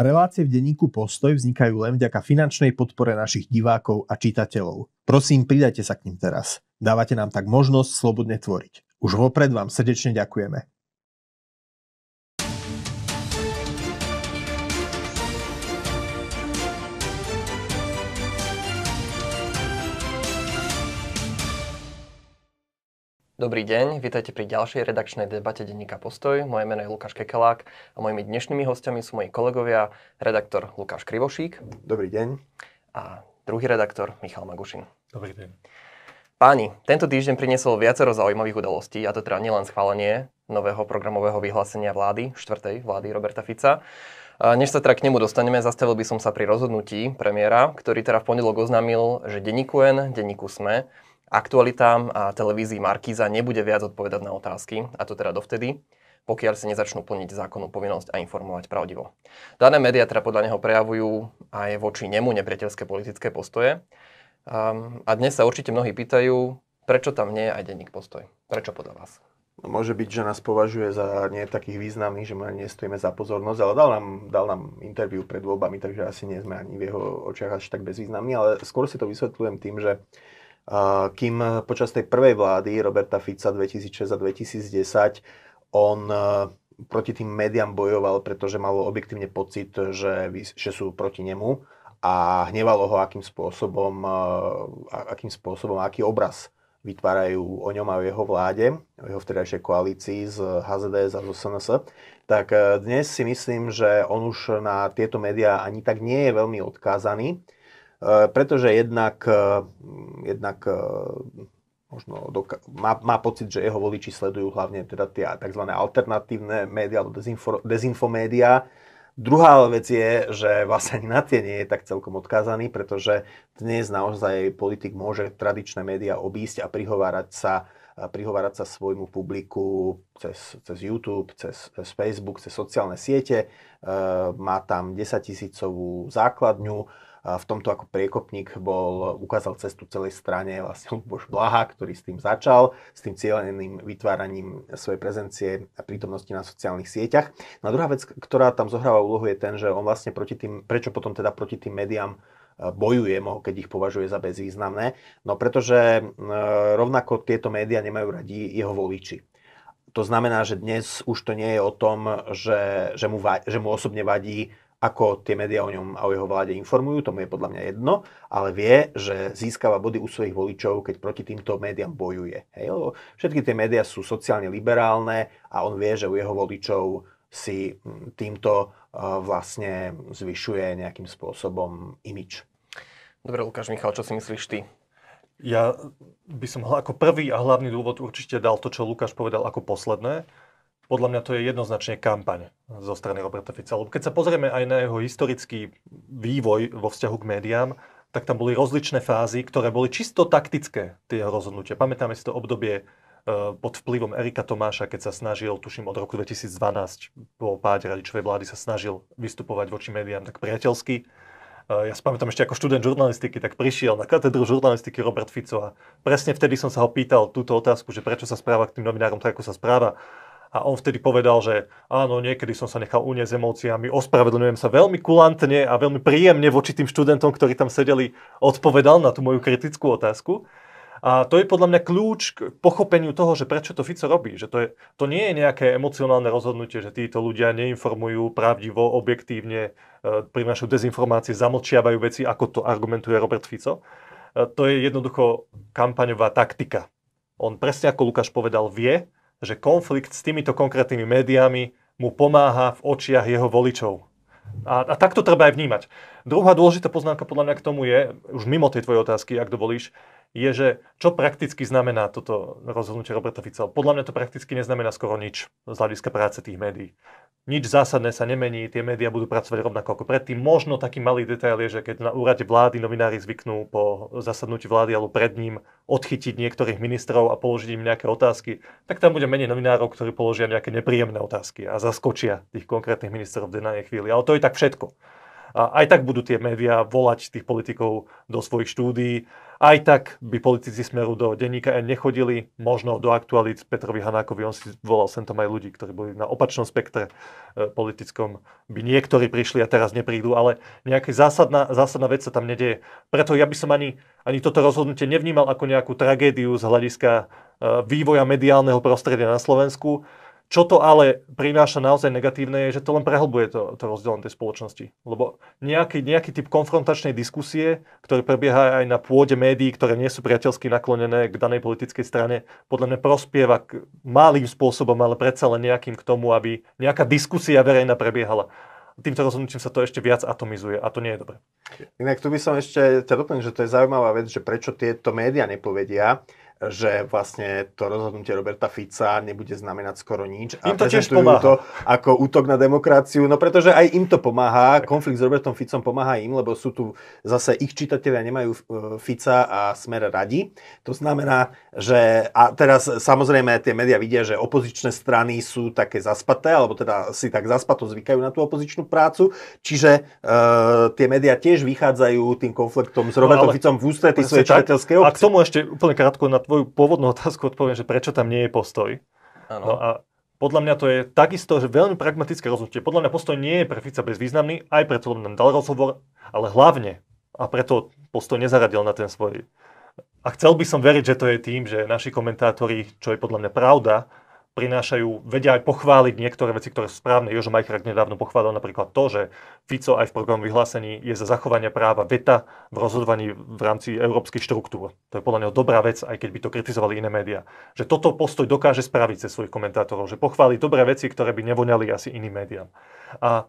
Relácie v denníku Postoj vznikajú len vďaka finančnej podpore našich divákov a čitateľov. Prosím, pridajte sa k ním teraz. Dávate nám tak možnosť slobodne tvoriť. Už vopred vám srdečne ďakujeme. Dobrý deň, vítajte pri ďalšej redakčnej debate denníka Postoj. Moje meno je Lukáš Kekelák a mojimi dnešnými hostiami sú moji kolegovia, redaktor Lukáš Krivošík. Dobrý deň. A druhý redaktor Michal Magušin. Dobrý deň. Páni, tento týždeň priniesol viacero zaujímavých udalostí, a to teda nielen schválenie nového programového vyhlásenia vlády, štvrtej vlády Roberta Fica, než sa teda k nemu dostaneme, zastavil by som sa pri rozhodnutí premiéra, ktorý teda v pondelok oznámil, že denníku N, denníku SME aktualitám a televízii Markíza nebude viac odpovedať na otázky, a to teda dovtedy, pokiaľ sa nezačnú plniť zákonnú povinnosť a informovať pravdivo. Dané médiá teda podľa neho prejavujú aj voči nemu nepriateľské politické postoje. Um, a dnes sa určite mnohí pýtajú, prečo tam nie je aj denník postoj. Prečo podľa vás? No, môže byť, že nás považuje za nie takých významných, že mu nestojíme za pozornosť, ale dal nám, dal nám interviu pred voľbami, takže asi nie sme ani v jeho očiach až tak bezvýznamní, ale skôr si to vysvetľujem tým, že uh, kým počas tej prvej vlády Roberta Fica 2006 a 2010 on e, proti tým médiám bojoval, pretože mal objektívne pocit, že, že sú proti nemu a hnevalo ho, akým spôsobom, e, akým spôsobom, aký obraz vytvárajú o ňom a o jeho vláde, o jeho vtedajšej koalícii z HZDS a z SNS, tak e, dnes si myslím, že on už na tieto médiá ani tak nie je veľmi odkázaný Eh, pretože jednak, eh, jednak eh, možno doka- má, má pocit, že jeho voliči sledujú hlavne teda tie tzv. alternatívne médiá alebo dezinfo- dezinfomédiá. Druhá vec je, že vlastne ani na tie nie je tak celkom odkázaný, pretože dnes naozaj politik môže tradičné médiá obísť a prihovárať sa prihovárať sa svojmu publiku cez, cez YouTube, cez, cez Facebook, cez sociálne siete. E, má tam 10 tisícovú základňu v tomto ako priekopník bol, ukázal cestu celej strane vlastne Luboš Blaha, ktorý s tým začal, s tým cieľeným vytváraním svojej prezencie a prítomnosti na sociálnych sieťach. No a druhá vec, ktorá tam zohráva úlohu je ten, že on vlastne proti tým, prečo potom teda proti tým médiám e, bojuje, keď ich považuje za bezvýznamné, no pretože e, rovnako tieto médiá nemajú radi jeho voliči. To znamená, že dnes už to nie je o tom, že, že, mu, va, že mu osobne vadí ako tie médiá o ňom a o jeho vláde informujú, tomu je podľa mňa jedno, ale vie, že získava body u svojich voličov, keď proti týmto médiám bojuje. Hej? Lebo všetky tie médiá sú sociálne liberálne a on vie, že u jeho voličov si hm, týmto eh, vlastne zvyšuje nejakým spôsobom imič. Dobre, Lukáš Michal, čo si myslíš ty? Ja by som ako prvý a hlavný dôvod určite dal to, čo Lukáš povedal ako posledné, podľa mňa to je jednoznačne kampaň zo strany Roberta Fica. Lebo keď sa pozrieme aj na jeho historický vývoj vo vzťahu k médiám, tak tam boli rozličné fázy, ktoré boli čisto taktické, tie jeho rozhodnutia. Pamätáme si to obdobie e, pod vplyvom Erika Tomáša, keď sa snažil, tuším od roku 2012, po páde radičovej vlády sa snažil vystupovať voči médiám tak priateľsky. E, ja si pamätám ešte ako študent žurnalistiky, tak prišiel na katedru žurnalistiky Robert Fico a presne vtedy som sa ho pýtal túto otázku, že prečo sa správa k tým novinárom tak, ako sa správa a on vtedy povedal, že áno, niekedy som sa nechal uniesť emóciami, ospravedlňujem sa veľmi kulantne a veľmi príjemne voči tým študentom, ktorí tam sedeli, odpovedal na tú moju kritickú otázku. A to je podľa mňa kľúč k pochopeniu toho, že prečo to Fico robí. Že to, je, to nie je nejaké emocionálne rozhodnutie, že títo ľudia neinformujú pravdivo, objektívne, e, prinášajú dezinformácie, zamlčiavajú veci, ako to argumentuje Robert Fico. E, to je jednoducho kampaňová taktika. On presne ako Lukáš povedal, vie, že konflikt s týmito konkrétnymi médiami mu pomáha v očiach jeho voličov. A, a tak to treba aj vnímať. Druhá dôležitá poznámka podľa mňa k tomu je, už mimo tej tvojej otázky, ak dovolíš, je, že čo prakticky znamená toto rozhodnutie Roberta Fica. Podľa mňa to prakticky neznamená skoro nič z hľadiska práce tých médií nič zásadné sa nemení, tie médiá budú pracovať rovnako ako predtým. Možno taký malý detail je, že keď na úrade vlády novinári zvyknú po zasadnutí vlády alebo pred ním odchytiť niektorých ministrov a položiť im nejaké otázky, tak tam bude menej novinárov, ktorí položia nejaké nepríjemné otázky a zaskočia tých konkrétnych ministrov v danej chvíli. Ale to je tak všetko. A aj tak budú tie médiá volať tých politikov do svojich štúdií aj tak by politici Smeru do denníka N nechodili, možno do aktualít Petrovi Hanákovi, on si volal sem tam aj ľudí, ktorí boli na opačnom spektre e, politickom, by niektorí prišli a teraz neprídu, ale nejaká zásadná, zásadná vec sa tam nedieje. Preto ja by som ani, ani toto rozhodnutie nevnímal ako nejakú tragédiu z hľadiska e, vývoja mediálneho prostredia na Slovensku. Čo to ale prináša naozaj negatívne, je, že to len prehlbuje to, to rozdelenie tej spoločnosti. Lebo nejaký, nejaký typ konfrontačnej diskusie, ktorý prebieha aj na pôde médií, ktoré nie sú priateľsky naklonené k danej politickej strane, podľa mňa prospieva k malým spôsobom, ale predsa len nejakým k tomu, aby nejaká diskusia verejná prebiehala. Týmto rozhodnutím sa to ešte viac atomizuje a to nie je dobré. Inak tu by som ešte ťa doplnil, že to je zaujímavá vec, že prečo tieto médiá nepovedia, že vlastne to rozhodnutie Roberta Fica nebude znamenať skoro nič. A im to tiež pomáha. to ako útok na demokraciu, no pretože aj im to pomáha. Konflikt s Robertom Ficom pomáha im, lebo sú tu zase ich čitatelia nemajú e, Fica a Smer radi. To znamená, že a teraz samozrejme tie médiá vidia, že opozičné strany sú také zaspaté, alebo teda si tak zaspato zvykajú na tú opozičnú prácu, čiže e, tie médiá tiež vychádzajú tým konfliktom s no, Robertom no, Ficom v ústretí svojej čitateľskej obce. A k tomu ešte úplne krátko na tvo- tvoju pôvodnú otázku odpoviem, že prečo tam nie je postoj. Ano. No a podľa mňa to je takisto že veľmi pragmatické rozhodnutie. Podľa mňa postoj nie je pre Fica bezvýznamný, aj preto nám dal rozhovor, ale hlavne a preto postoj nezaradil na ten svoj. A chcel by som veriť, že to je tým, že naši komentátori, čo je podľa mňa pravda, prinášajú, vedia aj pochváliť niektoré veci, ktoré sú správne. Jožo Majchrak nedávno pochválil napríklad to, že Fico aj v programu vyhlásení je za zachovanie práva veta v rozhodovaní v rámci európskych štruktúr. To je podľa neho dobrá vec, aj keď by to kritizovali iné médiá. Že toto postoj dokáže spraviť cez svojich komentátorov, že pochváli dobré veci, ktoré by nevoňali asi iným médiám. A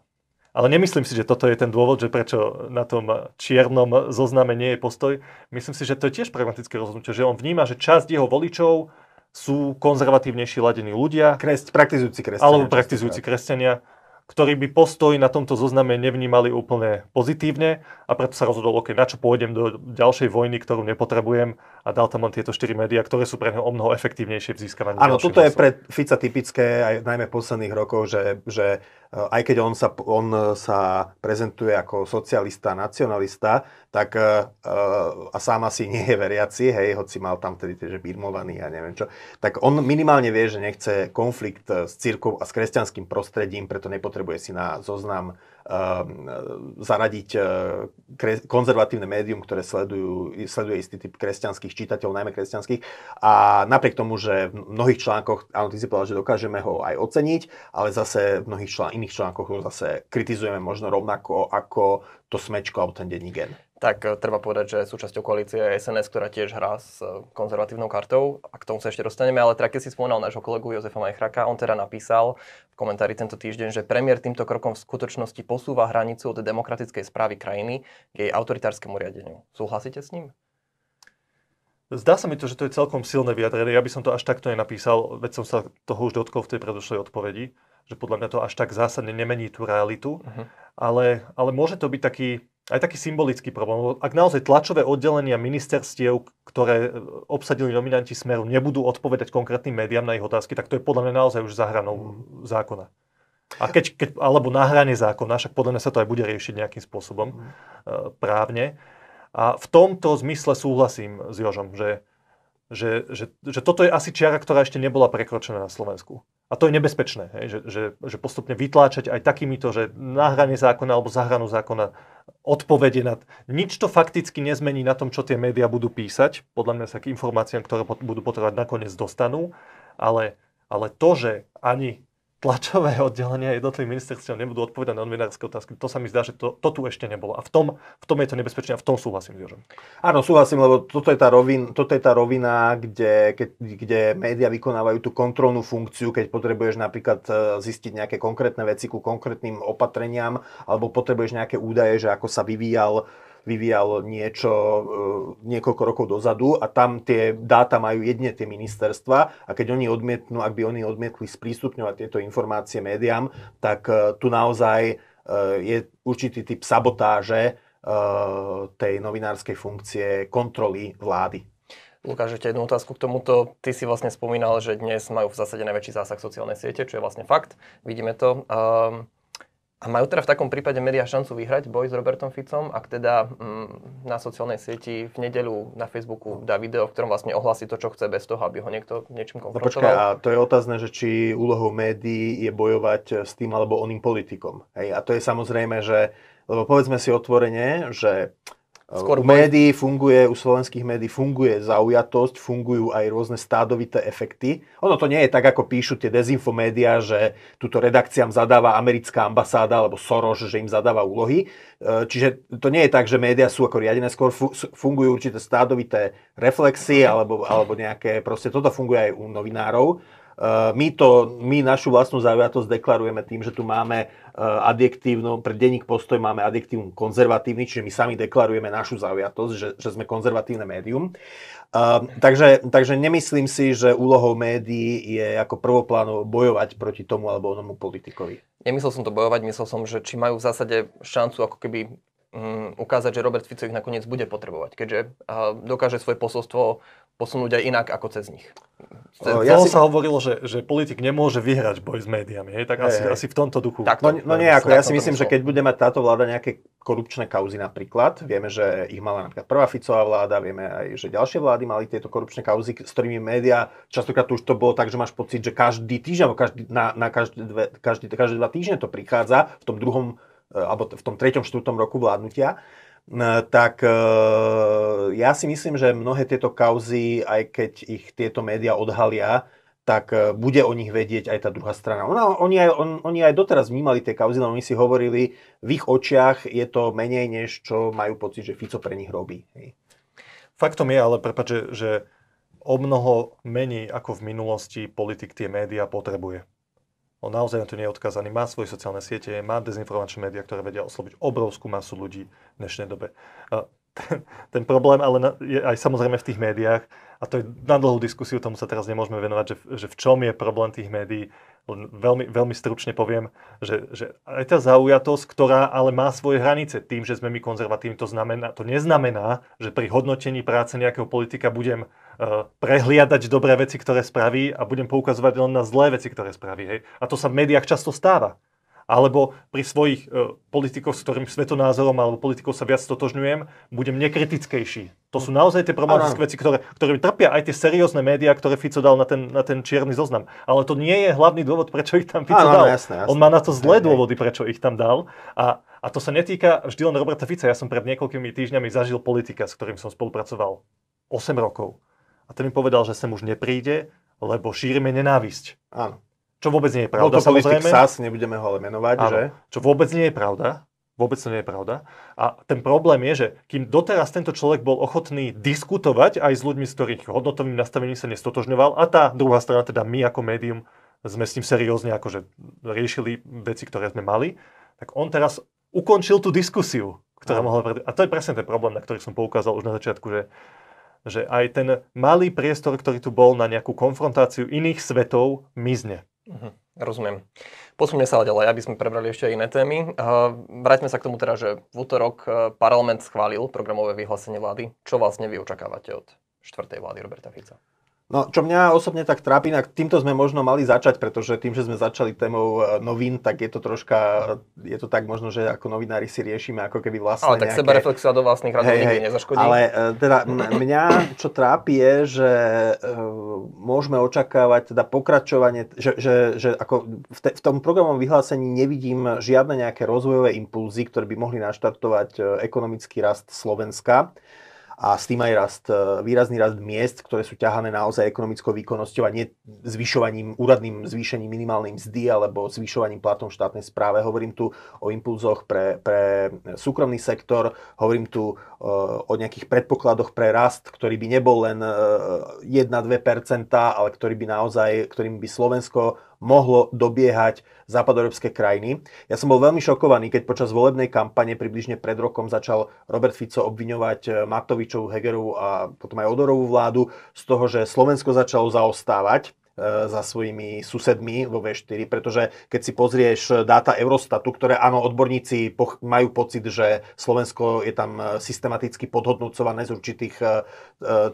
ale nemyslím si, že toto je ten dôvod, že prečo na tom čiernom zozname nie je postoj. Myslím si, že to je tiež pragmatické rozhodnutie, že on vníma, že časť jeho voličov sú konzervatívnejší ladení ľudia. Kresť, praktizujúci kresťania. Alebo praktizujúci kresťania, ktorí by postoj na tomto zozname nevnímali úplne pozitívne a preto sa rozhodol, OK, na čo pôjdem do ďalšej vojny, ktorú nepotrebujem a dal tam len tieto štyri médiá, ktoré sú pre neho o mnoho efektívnejšie v získavaní Áno, toto je pre Fica typické, aj najmä posledných rokov, že, že eh, aj keď on sa, on sa prezentuje ako socialista, nacionalista, tak eh, eh, a sám asi nie je veriaci, hej, hoci mal tam vtedy tiež birmovaný a ja neviem čo, tak on minimálne vie, že nechce konflikt s církou a s kresťanským prostredím, preto nepotrebuje si na zoznam Ehm, e, zaradiť e, konzervatívne médium, ktoré sledujú, sleduje istý typ kresťanských čitateľov, najmä kresťanských. A napriek tomu, že v mnohých článkoch, áno, ty si povedal, že dokážeme ho aj oceniť, ale zase v mnohých článkoch, iných článkoch ho zase kritizujeme možno rovnako ako to smečko alebo ten denní gen tak e, treba povedať, že súčasťou koalície je SNS, ktorá tiež hrá s e, konzervatívnou kartou a k tomu sa ešte dostaneme, ale teda keď si spomínal nášho kolegu Jozefa Majchraka, on teda napísal v komentári tento týždeň, že premiér týmto krokom v skutočnosti posúva hranicu od demokratickej správy krajiny k jej autoritárskemu riadeniu. Súhlasíte s ním? Zdá sa mi to, že to je celkom silné vyjadrenie. Ja by som to až takto nenapísal, veď som sa toho už dotkol v tej predošlej odpovedi, že podľa mňa to až tak zásadne nemení tú realitu. Uh-huh. Ale, ale môže to byť taký, aj taký symbolický problém. Ak naozaj tlačové oddelenia ministerstiev, ktoré e, obsadili nominanti Smeru, nebudú odpovedať konkrétnym médiám na ich otázky, tak to je podľa mňa naozaj už za hranou uh-huh. zákona. A keď, keď, alebo na hrane zákona, však podľa mňa sa to aj bude riešiť nejakým spôsobom uh-huh. právne a v tomto zmysle súhlasím s Jožom, že, že, že, že toto je asi čiara, ktorá ešte nebola prekročená na Slovensku. A to je nebezpečné, hej? Že, že, že postupne vytláčať aj takýmito, že na hrane zákona alebo za hranu zákona odpovede na... Nič to fakticky nezmení na tom, čo tie médiá budú písať. Podľa mňa sa k informáciám, ktoré budú potrebovať, nakoniec dostanú. Ale, ale to, že ani tlačové oddelenia jednotlivých ministerstiev nebudú odpovedať na novinárske otázky. To sa mi zdá, že to, to tu ešte nebolo. A v tom, v tom je to nebezpečné a v tom súhlasím s Áno, súhlasím, lebo toto je tá, rovina, toto je tá rovina, kde, keď, kde média vykonávajú tú kontrolnú funkciu, keď potrebuješ napríklad e, zistiť nejaké konkrétne veci ku konkrétnym opatreniam, alebo potrebuješ nejaké údaje, že ako sa vyvíjal vyvíjal niečo e, niekoľko rokov dozadu a tam tie dáta majú jedne tie ministerstva a keď oni odmietnú, ak by oni odmietli sprístupňovať tieto informácie médiám, tak e, tu naozaj e, je určitý typ sabotáže tej novinárskej funkcie kontroly vlády. Lukáš, ešte jednu otázku k tomuto. Ty si vlastne spomínal, že dnes majú v zásade najväčší zásah sociálnej siete, čo je vlastne fakt. Vidíme to. Um, a majú teda v takom prípade médiá šancu vyhrať boj s Robertom Ficom, ak teda mm, na sociálnej sieti v nedeľu na Facebooku no. dá video, v ktorom vlastne ohlasí to, čo chce bez toho, aby ho niekto niečím konfrontoval. No počkaj, a to je otázne, že či úlohou médií je bojovať s tým alebo oným politikom. Hej? A to je samozrejme, že, lebo povedzme si otvorene, že Skôr u médií funguje, u slovenských médií funguje zaujatosť, fungujú aj rôzne stádovité efekty. Ono to nie je tak, ako píšu tie dezinfomédia, že túto redakciám zadáva americká ambasáda alebo Soros, že im zadáva úlohy. E, čiže to nie je tak, že médiá sú ako riadené, skôr fungujú určité stádovité reflexy mhm. alebo, alebo nejaké, proste toto funguje aj u novinárov. Eh, my, to, my našu vlastnú zaujatosť deklarujeme tým, že tu máme eh, adjektívnu, pre denník postoj máme adjektívum konzervatívny, čiže my sami deklarujeme našu zaujatosť, že, že sme konzervatívne médium. Uh, takže, takže nemyslím si, že úlohou médií je ako prvoplánov bojovať proti tomu alebo onomu politikovi. Nemyslel som to bojovať, myslel som, že či majú v zásade šancu ako keby um, ukázať, že Robert Fico ich nakoniec bude potrebovať, keďže uh, dokáže svoje posolstvo posunúť aj inak ako cez nich. Cez, ja si... sa hovorilo, že, že politik nemôže vyhrať boj s médiami, hej? tak asi, hej. asi v tomto duchu. Tak, no, no ako ja si myslím, že keď bude mať táto vláda nejaké korupčné kauzy napríklad, vieme, že ich mala napríklad prvá Ficová vláda, vieme aj, že ďalšie vlády mali tieto korupčné kauzy, s ktorými médiá, častokrát už to bolo tak, že máš pocit, že každý týždeň, každý, na, na dve, každý, každé dva týždne to prichádza v tom druhom E, alebo v tom 3. 4. roku vládnutia, e, tak e, ja si myslím, že mnohé tieto kauzy, aj keď ich tieto médiá odhalia, tak bude o nich vedieť aj tá druhá strana. Ona, oni, aj, on, oni aj doteraz vnímali tie kauzy, len oni si hovorili, v ich očiach je to menej, než čo majú pocit, že Fico pre nich robí. Hej. Faktom je ale, prepáč, že, že o mnoho menej ako v minulosti politik tie médiá potrebuje. On naozaj na to nie je odkazaný, má svoje sociálne siete, má dezinformačné médiá, ktoré vedia osloviť obrovskú masu ľudí v dnešnej dobe. Ten, ten problém ale je aj samozrejme v tých médiách, a to je na dlhú diskusiu, tomu sa teraz nemôžeme venovať, že, že v čom je problém tých médií. Len veľmi, veľmi stručne poviem, že, že aj tá zaujatosť, ktorá ale má svoje hranice tým, že sme my konzervatívni, to, znamená, to neznamená, že pri hodnotení práce nejakého politika budem e, prehliadať dobré veci, ktoré spraví a budem poukazovať len na zlé veci, ktoré spraví. Hej. A to sa v médiách často stáva alebo pri svojich e, politikoch, s ktorým svetonázorom alebo politikou sa viac stotožňujem, budem nekritickejší. To sú naozaj tie problematické veci, ktoré, ktoré trpia aj tie seriózne médiá, ktoré Fico dal na ten, na ten čierny zoznam. Ale to nie je hlavný dôvod, prečo ich tam Fico ano, dal. Jasné, jasné. On má na to zlé dôvody, prečo ich tam dal. A, a to sa netýka vždy len Roberta Fica. Ja som pred niekoľkými týždňami zažil politika, s ktorým som spolupracoval 8 rokov. A ten mi povedal, že sem už nepríde, lebo šírime nenávisť. Áno. Čo vôbec nie je pravda, Bol to samozrejme. SAS, nebudeme ho ale menovať, áno, že? Čo vôbec nie je pravda, Vôbec to nie je pravda. A ten problém je, že kým doteraz tento človek bol ochotný diskutovať aj s ľuďmi, s ktorých hodnotovým nastavením sa nestotožňoval a tá druhá strana, teda my ako médium, sme s ním seriózne akože riešili veci, ktoré sme mali, tak on teraz ukončil tú diskusiu, ktorá no. mohla... A to je presne ten problém, na ktorý som poukázal už na začiatku, že, že aj ten malý priestor, ktorý tu bol na nejakú konfrontáciu iných svetov, mizne. Mhm, rozumiem. Posúňme sa ďalej, aby sme prebrali ešte iné témy. Vráťme sa k tomu teda, že v útorok eh, parlament schválil programové vyhlásenie vlády. Čo vlastne vy očakávate od štvrtej vlády Roberta Fica? No, čo mňa osobne tak trápi, tak týmto sme možno mali začať, pretože tým, že sme začali témou e, novín, tak je to troška, je to tak možno, že ako novinári si riešime ako keby vlastne Ale tak nejaké... sebareflexia do vlastných radov hey, nikdy hey, nezaškodí. Ale e, teda mňa, čo trápi je, že e, môžeme očakávať teda pokračovanie, že, že, že ako v, te, v tom programovom vyhlásení nevidím žiadne nejaké rozvojové impulzy, ktoré by mohli naštartovať ekonomický rast Slovenska a s tým aj rast, e, výrazný rast miest, ktoré sú ťahané naozaj ekonomickou výkonnosťou a nie zvyšovaním, úradným zvýšením minimálnej mzdy alebo zvyšovaním platom v štátnej správe. Hovorím tu o impulzoch pre, pre súkromný sektor, hovorím tu e, o nejakých predpokladoch pre rast, ktorý by nebol len 1-2%, e, ale ktorý by naozaj, ktorým by Slovensko mohlo dobiehať západoeurópske krajiny. Ja som bol veľmi šokovaný, keď počas volebnej kampane približne pred rokom začal Robert Fico obviňovať eh, Matovičovú, Hegerovú a potom aj Odorovú vládu z toho, že Slovensko začalo zaostávať E, za svojimi susedmi vo V4, pretože keď si pozrieš dáta Eurostatu, ktoré áno, odborníci majú pocit, že Slovensko je tam e, systematicky podhodnúcované z určitých e,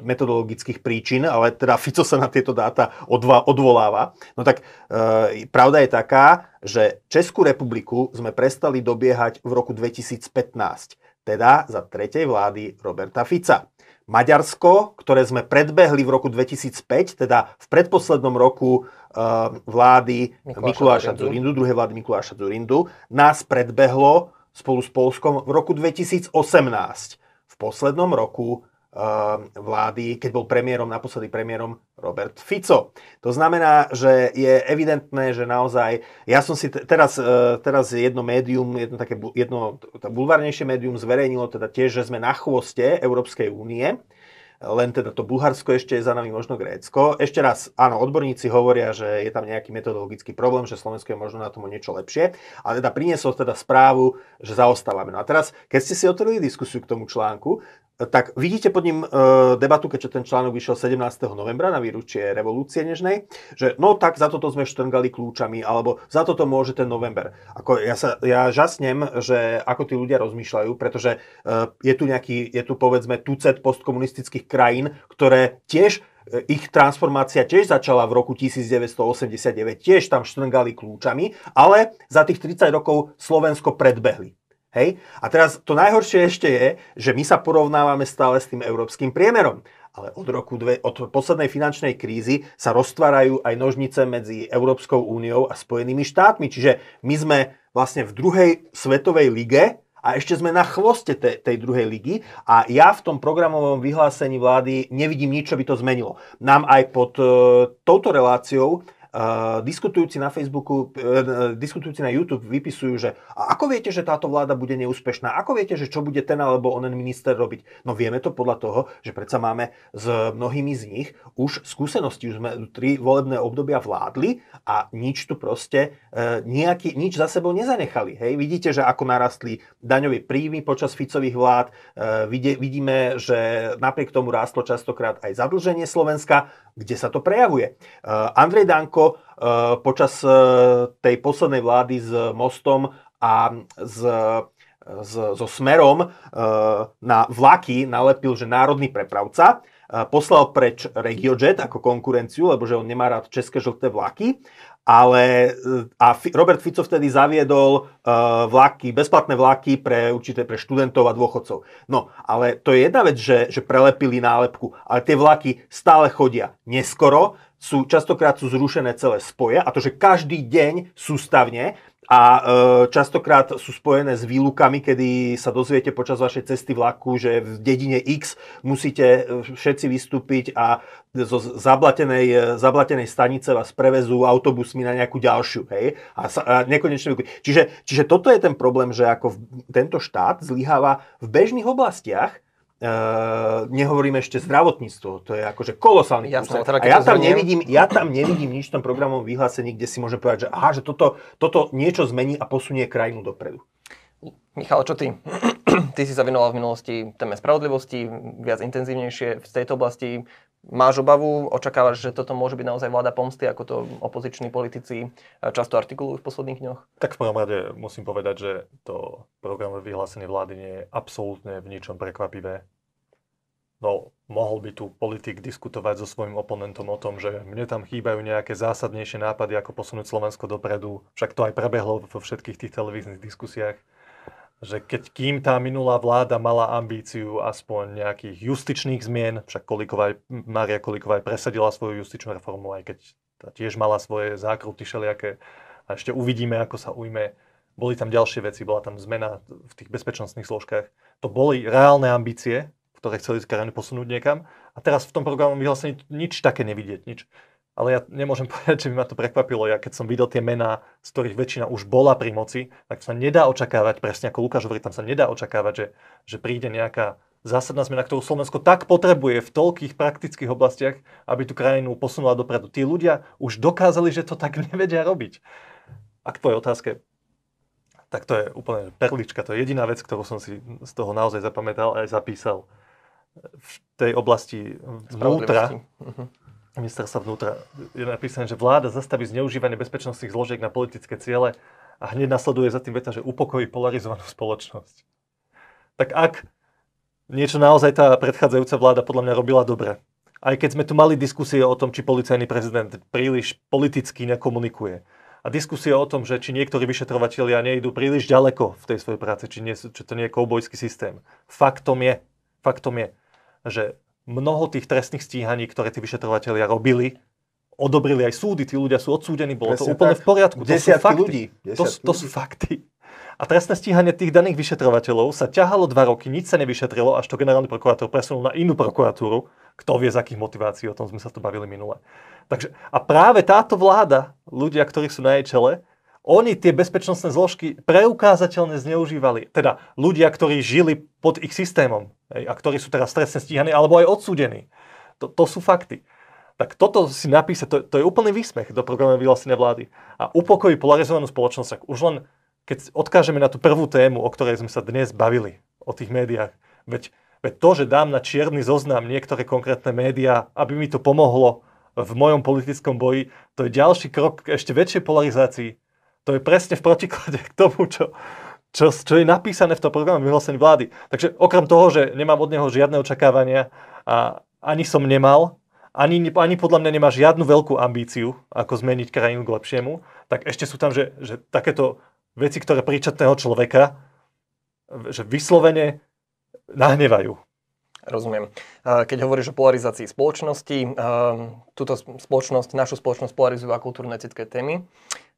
metodologických príčin, ale teda Fico sa na tieto dáta odva, odvoláva. No tak pravda je taká, že Českú republiku sme prestali dobiehať v roku 2015, teda za tretej vlády Roberta Fica. Maďarsko, ktoré sme predbehli v roku 2005, teda v predposlednom roku e, vlády Mikuláša, Mikuláša Zurindu, druhé vlády Mikuláša Zurindu, nás predbehlo spolu s Polskom v roku 2018. V poslednom roku Ehm, vlády, keď bol premiérom, naposledy premiérom Robert Fico. To znamená, že je evidentné, že naozaj, ja som si teraz, e, teraz jedno médium, jedno také jedno, bulvárnejšie médium zverejnilo teda tiež, že sme na chvoste Európskej únie, len teda to Bulharsko ešte je za nami, možno Grécko. Ešte raz, áno, odborníci hovoria, že je tam nejaký metodologický problém, že Slovensko je možno na tom niečo lepšie, ale teda priniesol teda správu, že zaostávame. No a teraz, keď ste si otvorili diskusiu k tomu článku, tak vidíte pod ním e, debatu, keďže ten článok vyšiel 17. novembra na výručie revolúcie nežnej, že no tak za toto sme štrngali kľúčami, alebo za toto môže ten november. Ako ja, sa, ja žasnem, že ako tí ľudia rozmýšľajú, pretože e, je tu nejaký, je tu povedzme tucet postkomunistických krajín, ktoré tiež e, ich transformácia tiež začala v roku 1989, tiež tam štrngali kľúčami, ale za tých 30 rokov Slovensko predbehli. Hej? A teraz to najhoršie ešte je, že my sa porovnávame stále s tým európskym priemerom. Ale od roku dve, od poslednej finančnej krízy sa roztvárajú aj nožnice medzi Európskou úniou a Spojenými štátmi. Čiže my sme vlastne v druhej svetovej lige a ešte sme na chvoste tej, tej druhej ligy a ja v tom programovom vyhlásení vlády nevidím nič, čo by to zmenilo. Nám aj pod uh, touto reláciou diskutujúci na Facebooku, uh, diskutujúci na YouTube vypisujú, že a ako viete, že táto vláda bude neúspešná? Ako viete, že čo bude ten alebo onen minister robiť? No vieme to podľa toho, že predsa máme s mnohými z nich už skúsenosti. Už sme tri volebné obdobia vládli a nič tu proste, uh, nejaký, nič za sebou nezanechali. Hej? Vidíte, že ako narastli daňové príjmy počas Ficových vlád, vidie, vidíme, že napriek tomu rástlo častokrát aj zadlženie Slovenska, kde sa to prejavuje. Andrej Danko ako eh, počas eh, tej poslednej vlády s Mostom a s eh, so smerom na vlaky nalepil, že národný prepravca poslal preč RegioJet ako konkurenciu, lebo že on nemá rád české žlté vlaky. Ale, a Robert Fico vtedy zaviedol vlaky, bezplatné vlaky pre určité pre študentov a dôchodcov. No, ale to je jedna vec, že, že prelepili nálepku, ale tie vlaky stále chodia neskoro, sú častokrát sú zrušené celé spoje a to, že každý deň sústavne a e, častokrát sú spojené s výlukami, kedy sa dozviete počas vašej cesty vlaku, že v dedine X musíte e, všetci vystúpiť a zo zablatenej, e, zablatenej stanice vás prevezú autobusmi na nejakú ďalšiu. Hej? A, sa, a nekonečne čiže, čiže toto je ten problém, že ako tento štát zlyháva v bežných oblastiach, Uh, nehovorím ešte zdravotníctvo, to je akože kolosálny Jasné, teda, a ja tam, nevidím, ja tam nevidím nič v tom programovom vyhlásení, kde si môže povedať, že aha, že toto, toto niečo zmení a posunie krajinu dopredu. Michal, čo ty? Ty si sa venoval v minulosti téme spravodlivosti, viac intenzívnejšie v tejto oblasti. Máš obavu, očakávaš, že toto môže byť naozaj vláda pomsty, ako to opoziční politici eh, často artikulujú v posledných dňoch? Tak v prvom rade musím povedať, že to program vyhlásenie vlády nie je absolútne v ničom prekvapivé. No, mohol by tu politik diskutovať so svojim oponentom o tom, že mne tam chýbajú nejaké zásadnejšie nápady, ako posunúť Slovensko dopredu. Však to aj prebehlo vo všetkých tých televíznych diskusiách že keď kým tá minulá vláda mala ambíciu aspoň nejakých justičných zmien, však Koliková, Mária Koliková aj presadila svoju justičnú reformu, aj keď tá tiež mala svoje zákruty všelijaké a ešte uvidíme, ako sa ujme. Boli tam ďalšie veci, bola tam zmena v tých bezpečnostných zložkách. To boli reálne ambície, ktoré chceli z krajiny posunúť niekam. A teraz v tom programu vyhlásení nič také nevidieť, nič ale ja nemôžem povedať, že by ma to prekvapilo. Ja keď som videl tie mená, z ktorých väčšina už bola pri moci, tak sa nedá očakávať, presne ako Lukáš hovorí, tam sa nedá očakávať, že, že príde nejaká zásadná zmena, ktorú Slovensko tak potrebuje v toľkých praktických oblastiach, aby tú krajinu posunula dopredu. Tí ľudia už dokázali, že to tak nevedia robiť. A k tvojej otázke, tak to je úplne perlička, to je jediná vec, ktorú som si z toho naozaj zapamätal a aj zapísal v tej oblasti vnútra. Uh-huh ministerstva vnútra je napísané, že vláda zastaví zneužívanie bezpečnostných zložiek na politické ciele a hneď nasleduje za tým veta, že upokojí polarizovanú spoločnosť. Tak ak niečo naozaj tá predchádzajúca vláda podľa mňa robila dobre, aj keď sme tu mali diskusie o tom, či policajný prezident príliš politicky nekomunikuje, a diskusie o tom, že či niektorí vyšetrovateľia nejdú príliš ďaleko v tej svojej práci, či, nie, či to nie je koubojský systém. Faktom je, faktom je, že mnoho tých trestných stíhaní, ktoré tí vyšetrovateľia robili, odobrili aj súdy, tí ľudia sú odsúdení, bolo Presne to úplne tak. v poriadku. Desiatky to sú fakty. ľudí. to, to sú fakty. A trestné stíhanie tých daných vyšetrovateľov sa ťahalo dva roky, nič sa nevyšetrilo, až to generálny prokurátor presunul na inú prokuratúru. Kto vie, z akých motivácií, o tom sme sa tu bavili minule. Takže, a práve táto vláda, ľudia, ktorí sú na jej čele, oni tie bezpečnostné zložky preukázateľne zneužívali. Teda ľudia, ktorí žili pod ich systémom hej, a ktorí sú teraz trestne stíhaní alebo aj odsúdení. To, to sú fakty. Tak toto si napísať, to, to je úplný výsmech do programu vyhlásenia vlády. A upokojí polarizovanú spoločnosť, tak už len keď odkážeme na tú prvú tému, o ktorej sme sa dnes bavili, o tých médiách, veď, veď to, že dám na čierny zoznam niektoré konkrétne médiá, aby mi to pomohlo v mojom politickom boji, to je ďalší krok k ešte väčšej polarizácii to je presne v protiklade k tomu, čo, čo, čo je napísané v tom programe vyhlásení vlády. Takže okrem toho, že nemám od neho žiadne očakávania a ani som nemal, ani, ani podľa mňa nemá žiadnu veľkú ambíciu, ako zmeniť krajinu k lepšiemu, tak ešte sú tam, že, že takéto veci, ktoré príčatného človeka, že vyslovene nahnevajú. Rozumiem. Keď hovoríš o polarizácii spoločnosti, túto spoločnosť, našu spoločnosť polarizujú a kultúrne etické témy.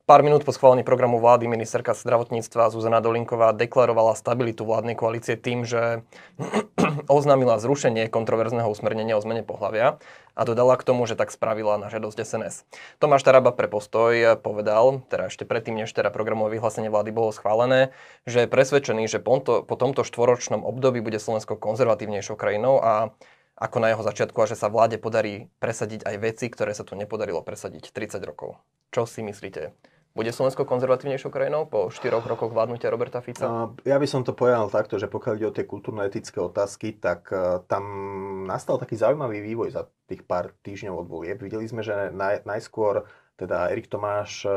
Pár minút po schválení programu vlády ministerka zdravotníctva Zuzana Dolinková deklarovala stabilitu vládnej koalície tým, že oznámila zrušenie kontroverzného usmernenia o zmene pohľavia a dodala k tomu, že tak spravila na žiadosť SNS. Tomáš Taraba pre postoj povedal, teda ešte predtým, než teda programové vyhlásenie vlády bolo schválené, že je presvedčený, že po, to, po tomto štvoročnom období bude Slovensko konzervatívnejšou krajinou a ako na jeho začiatku a že sa vláde podarí presadiť aj veci, ktoré sa tu nepodarilo presadiť 30 rokov. Čo si myslíte? Bude Slovensko konzervatívnejšou krajinou po štyroch rokoch vládnutia Roberta Fica? Ja by som to povedal takto, že pokiaľ ide o tie kultúrno-etické otázky, tak e, tam nastal taký zaujímavý vývoj za tých pár týždňov od volieb. Videli sme, že najskôr teda Erik Tomáš e,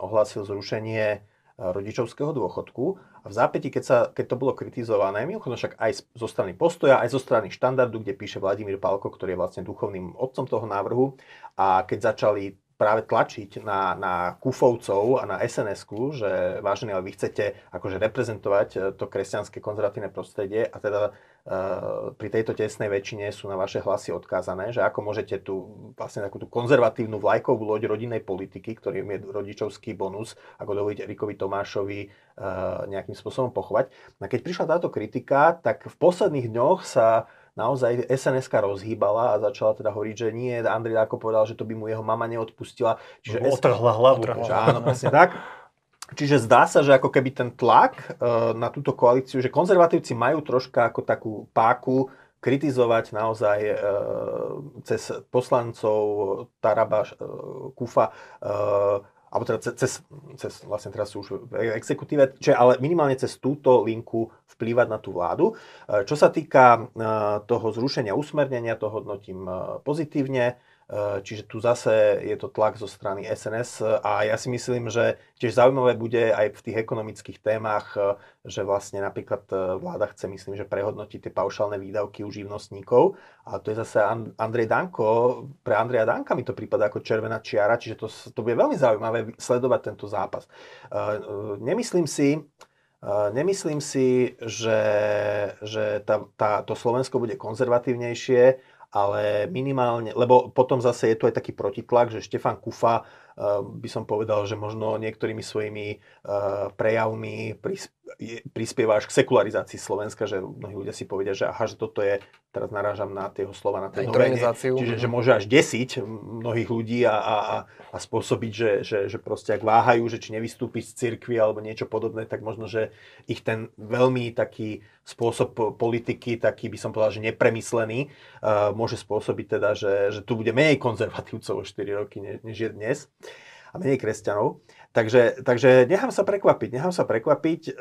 ohlásil zrušenie e, rodičovského dôchodku a v zápäti, keď, sa, keď to bolo kritizované, mimochodom však aj zo strany postoja, aj zo strany štandardu, kde píše Vladimír Palko, ktorý je vlastne duchovným otcom toho návrhu a keď začali práve tlačiť na, na kufovcov a na sns že vážne, ale vy chcete akože reprezentovať e, to kresťanské konzervatívne prostredie a teda e, pri tejto tesnej väčšine sú na vaše hlasy odkázané, že ako môžete tú vlastne takú tú konzervatívnu vlajkovú loď rodinnej politiky, ktorým je rodičovský bonus, ako dovoliť Rikovi Tomášovi e, nejakým spôsobom pochovať. No a keď prišla táto kritika, tak v posledných dňoch sa naozaj sns rozhýbala a začala teda hovoriť, že nie, Andrej Dáko povedal, že to by mu jeho mama neodpustila. Čiže no, otrhla hlavu. Otrhla. No. Že, áno, presne tak. Čiže zdá sa, že ako keby ten tlak eh, na túto koalíciu, že konzervatívci majú troška ako takú páku kritizovať naozaj eh, cez poslancov Taraba eh, Kufa alebo teda cez, cez vlastne teraz sú už v exekutíve, čiže ale minimálne cez túto linku vplývať na tú vládu. E, čo sa týka e, toho zrušenia usmernenia, to hodnotím e, pozitívne. Eh, čiže tu zase je to tlak zo strany SNS eh, a ja si myslím, že tiež zaujímavé bude aj v tých ekonomických témach, eh, že vlastne napríklad vláda chce, myslím, že prehodnotiť tie paušálne výdavky u živnostníkov a to je zase Andrej Danko, pre Andreja Danka mi to prípada ako červená čiara, čiže to, to bude veľmi zaujímavé sledovať tento zápas. Nemyslím si, Nemyslím si, že, že tá, tá, to Slovensko bude konzervatívnejšie ale minimálne, lebo potom zase je tu aj taký protitlak, že Štefan Kufa Ehm, by som povedal, že možno niektorými svojimi eh, prejavmi prispievaš k sekularizácii Slovenska, že mnohí ľudia si povedia, že aha, že toto je, teraz narážam na tieho slova, na ten čiže že môže až desiť mnohých ľudí a, a, a spôsobiť, že, že, že proste ak váhajú, že či nevystúpiť z cirkvi alebo niečo podobné, tak možno, že ich ten veľmi taký spôsob politiky, taký by som povedal, že nepremyslený, eh, môže spôsobiť teda, že, že tu bude menej konzervatívcov o 4 roky, než je dnes a menej kresťanov. Takže, takže nechám sa prekvapiť, nechám sa prekvapiť, eh,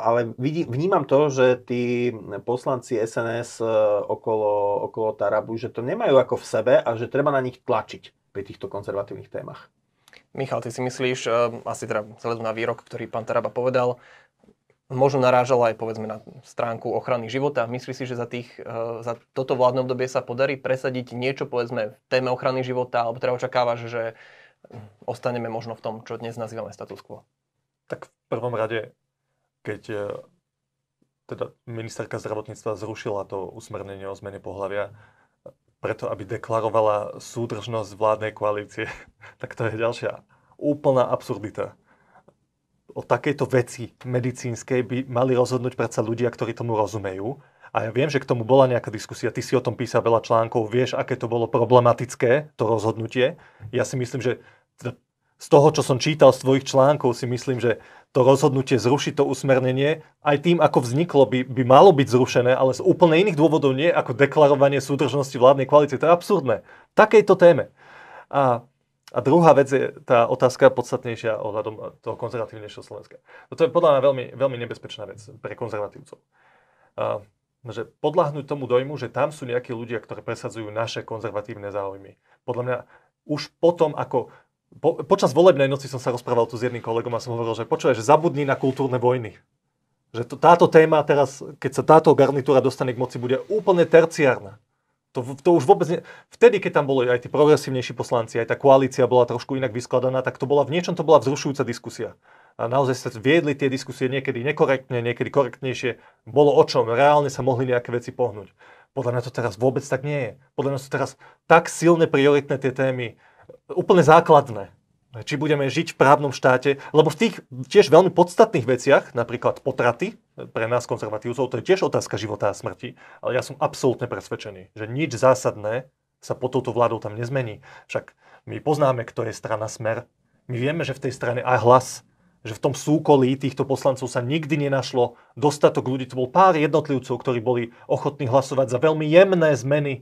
ale vidí, vnímam to, že tí poslanci SNS eh, okolo, okolo Tarabu, že to nemajú ako v sebe a že treba na nich tlačiť pri týchto konzervatívnych témach. Michal, ty si myslíš, eh, asi teda vzhľadom na výrok, ktorý pán Taraba povedal, možno narážala aj povedzme na stránku ochrany života. Myslíš si, že za, tých, za toto vládne obdobie sa podarí presadiť niečo povedzme v téme ochrany života, alebo teda očakávaš, že ostaneme možno v tom, čo dnes nazývame status quo? Tak v prvom rade, keď e, teda ministerka zdravotníctva zrušila to usmernenie o zmene pohľavia, e, preto, aby deklarovala súdržnosť vládnej koalície, tak to je ďalšia úplná absurdita. O takejto veci medicínskej by mali rozhodnúť predsa ľudia, ktorí tomu rozumejú a ja viem, že k tomu bola nejaká diskusia, ty si o tom písal veľa článkov, vieš, aké to bolo problematické, to rozhodnutie. Ja si myslím, že z toho, čo som čítal z tvojich článkov, si myslím, že to rozhodnutie zrušiť to usmernenie, aj tým, ako vzniklo, by, by malo byť zrušené, ale z úplne iných dôvodov nie, ako deklarovanie súdržnosti vládnej koalície. To je absurdné. Takejto téme. A, a druhá vec je tá otázka podstatnejšia ohľadom toho konzervatívnejšieho Slovenska. No to je podľa mňa veľmi, veľmi nebezpečná vec pre konzervatívcov. Uh, že podľahnúť tomu dojmu, že tam sú nejakí ľudia, ktorí presadzujú naše konzervatívne záujmy. Podľa mňa už potom, ako po, počas volebnej noci som sa rozprával tu s jedným kolegom a som hovoril, že počuje, že zabudni na kultúrne vojny. Že to, táto téma teraz, keď sa táto garnitúra dostane k moci, bude úplne terciárna. To, to už vôbec nie... Vtedy, keď tam boli aj tí progresívnejší poslanci, aj tá koalícia bola trošku inak vyskladaná, tak to bola v niečom to bola vzrušujúca diskusia a naozaj sa viedli tie diskusie niekedy nekorektne, niekedy korektnejšie. Bolo o čom, reálne sa mohli nejaké veci pohnúť. Podľa mňa to teraz vôbec tak nie je. Podľa mňa sú teraz tak silne prioritné tie témy, úplne základné. Či budeme žiť v právnom štáte, lebo v tých tiež veľmi podstatných veciach, napríklad potraty, pre nás konzervatívcov, to je tiež otázka života a smrti, ale ja som absolútne presvedčený, že nič zásadné sa pod touto vládou tam nezmení. Však my poznáme, kto je strana Smer, my vieme, že v tej strane aj hlas že v tom súkolí týchto poslancov sa nikdy nenašlo dostatok ľudí. To bol pár jednotlivcov, ktorí boli ochotní hlasovať za veľmi jemné zmeny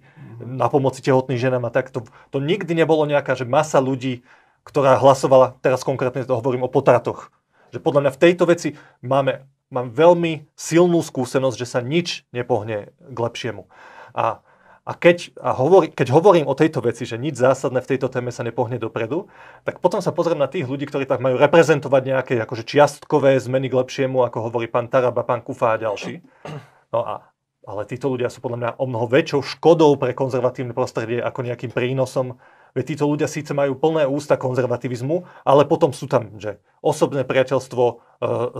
na pomoci tehotným ženám a tak. To, to nikdy nebolo nejaká že masa ľudí, ktorá hlasovala, teraz konkrétne to hovorím o potratoch. Že podľa mňa v tejto veci máme, mám veľmi silnú skúsenosť, že sa nič nepohne k lepšiemu. A a keď, a hovor, keď hovorím o tejto veci, že nič zásadné v tejto téme sa nepohne dopredu, tak potom sa pozriem na tých ľudí, ktorí tak majú reprezentovať nejaké akože čiastkové zmeny k lepšiemu, ako hovorí pán Taraba, pán Kufa a ďalší. No a, ale títo ľudia sú podľa mňa o mnoho väčšou škodou pre konzervatívne prostredie ako nejakým prínosom. Veď títo ľudia síce majú plné ústa konzervativizmu, ale potom sú tam, že osobné priateľstvo e,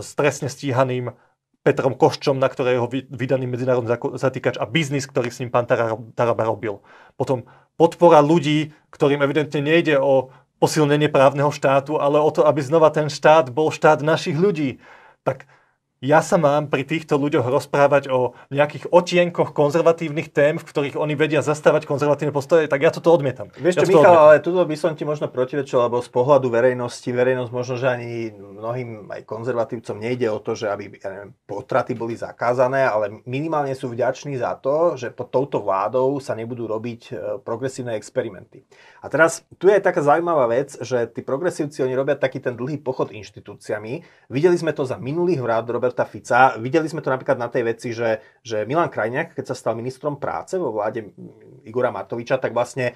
s trestne stíhaným Petrom Koščom, na ktorého vydaný medzinárodný zatýkač a biznis, ktorý s ním pán Taraba robil. Potom podpora ľudí, ktorým evidentne nejde o posilnenie právneho štátu, ale o to, aby znova ten štát bol štát našich ľudí. Tak ja sa mám pri týchto ľuďoch rozprávať o nejakých otienkoch konzervatívnych tém, v ktorých oni vedia zastávať konzervatívne postoje, tak ja toto odmietam. Vieš ja Michal, odmietam. ale tuto by som ti možno protivečil, lebo z pohľadu verejnosti, verejnosť možno, že ani mnohým aj konzervatívcom nejde o to, že aby ja neviem, potraty boli zakázané, ale minimálne sú vďační za to, že pod touto vládou sa nebudú robiť e, progresívne experimenty. A teraz tu je taká zaujímavá vec, že tí progresívci, oni robia taký ten dlhý pochod inštitúciami. Videli sme to za minulých vlád Roberta Fica. Videli sme to napríklad na tej veci, že, že Milan Krajniak, keď sa stal ministrom práce vo vláde Igora Matoviča, tak vlastne e,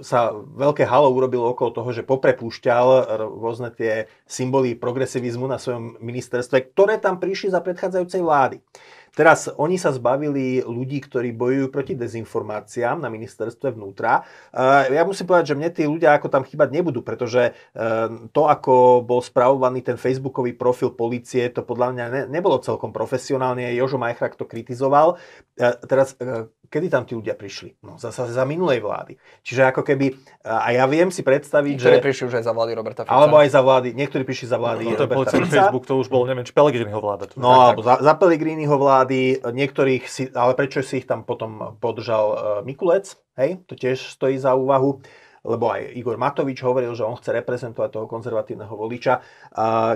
sa veľké halo urobilo okolo toho, že poprepúšťal rôzne tie symboly progresivizmu na svojom ministerstve, ktoré tam prišli za predchádzajúcej vlády. Teraz oni sa zbavili ľudí, ktorí bojujú proti dezinformáciám na ministerstve vnútra. Eh, ja musím povedať, že mne tí ľudia ako tam chýbať nebudú, pretože eh, to, ako bol spravovaný ten facebookový profil policie, to podľa mňa ne, nebolo celkom profesionálne. Jožo Majchrak to kritizoval. Eh, teraz kedy tam tí ľudia prišli? No zasa za minulej vlády. Čiže ako keby, a ja viem si predstaviť, niektorí že... prišli už aj za vlády Roberta Fica. Alebo aj za vlády, niektorí prišli za vlády no, no, Roberta Fica. Facebook to už bol, neviem, či Pellegriniho vláda. No, tak, alebo tak. za, za vláda vlády, niektorých si, ale prečo si ich tam potom podržal e, Mikulec, hej, to tiež stojí za úvahu, lebo aj Igor Matovič hovoril, že on chce reprezentovať toho konzervatívneho voliča. E,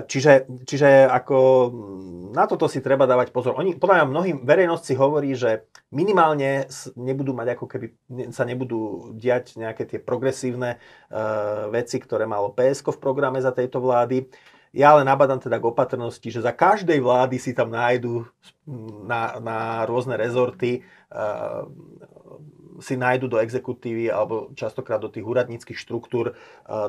čiže, čiže ako mm, na toto si treba dávať pozor. Oni, podľa mňa mnohým verejnosti hovorí, že minimálne nebudú mať ako keby, sa nebudú diať nejaké tie progresívne e, veci, ktoré malo PSK v programe za tejto vlády ja ale nabadám teda k opatrnosti, že za každej vlády si tam nájdu na, na rôzne rezorty uh, si nájdu do exekutívy alebo častokrát do tých úradníckých štruktúr eh,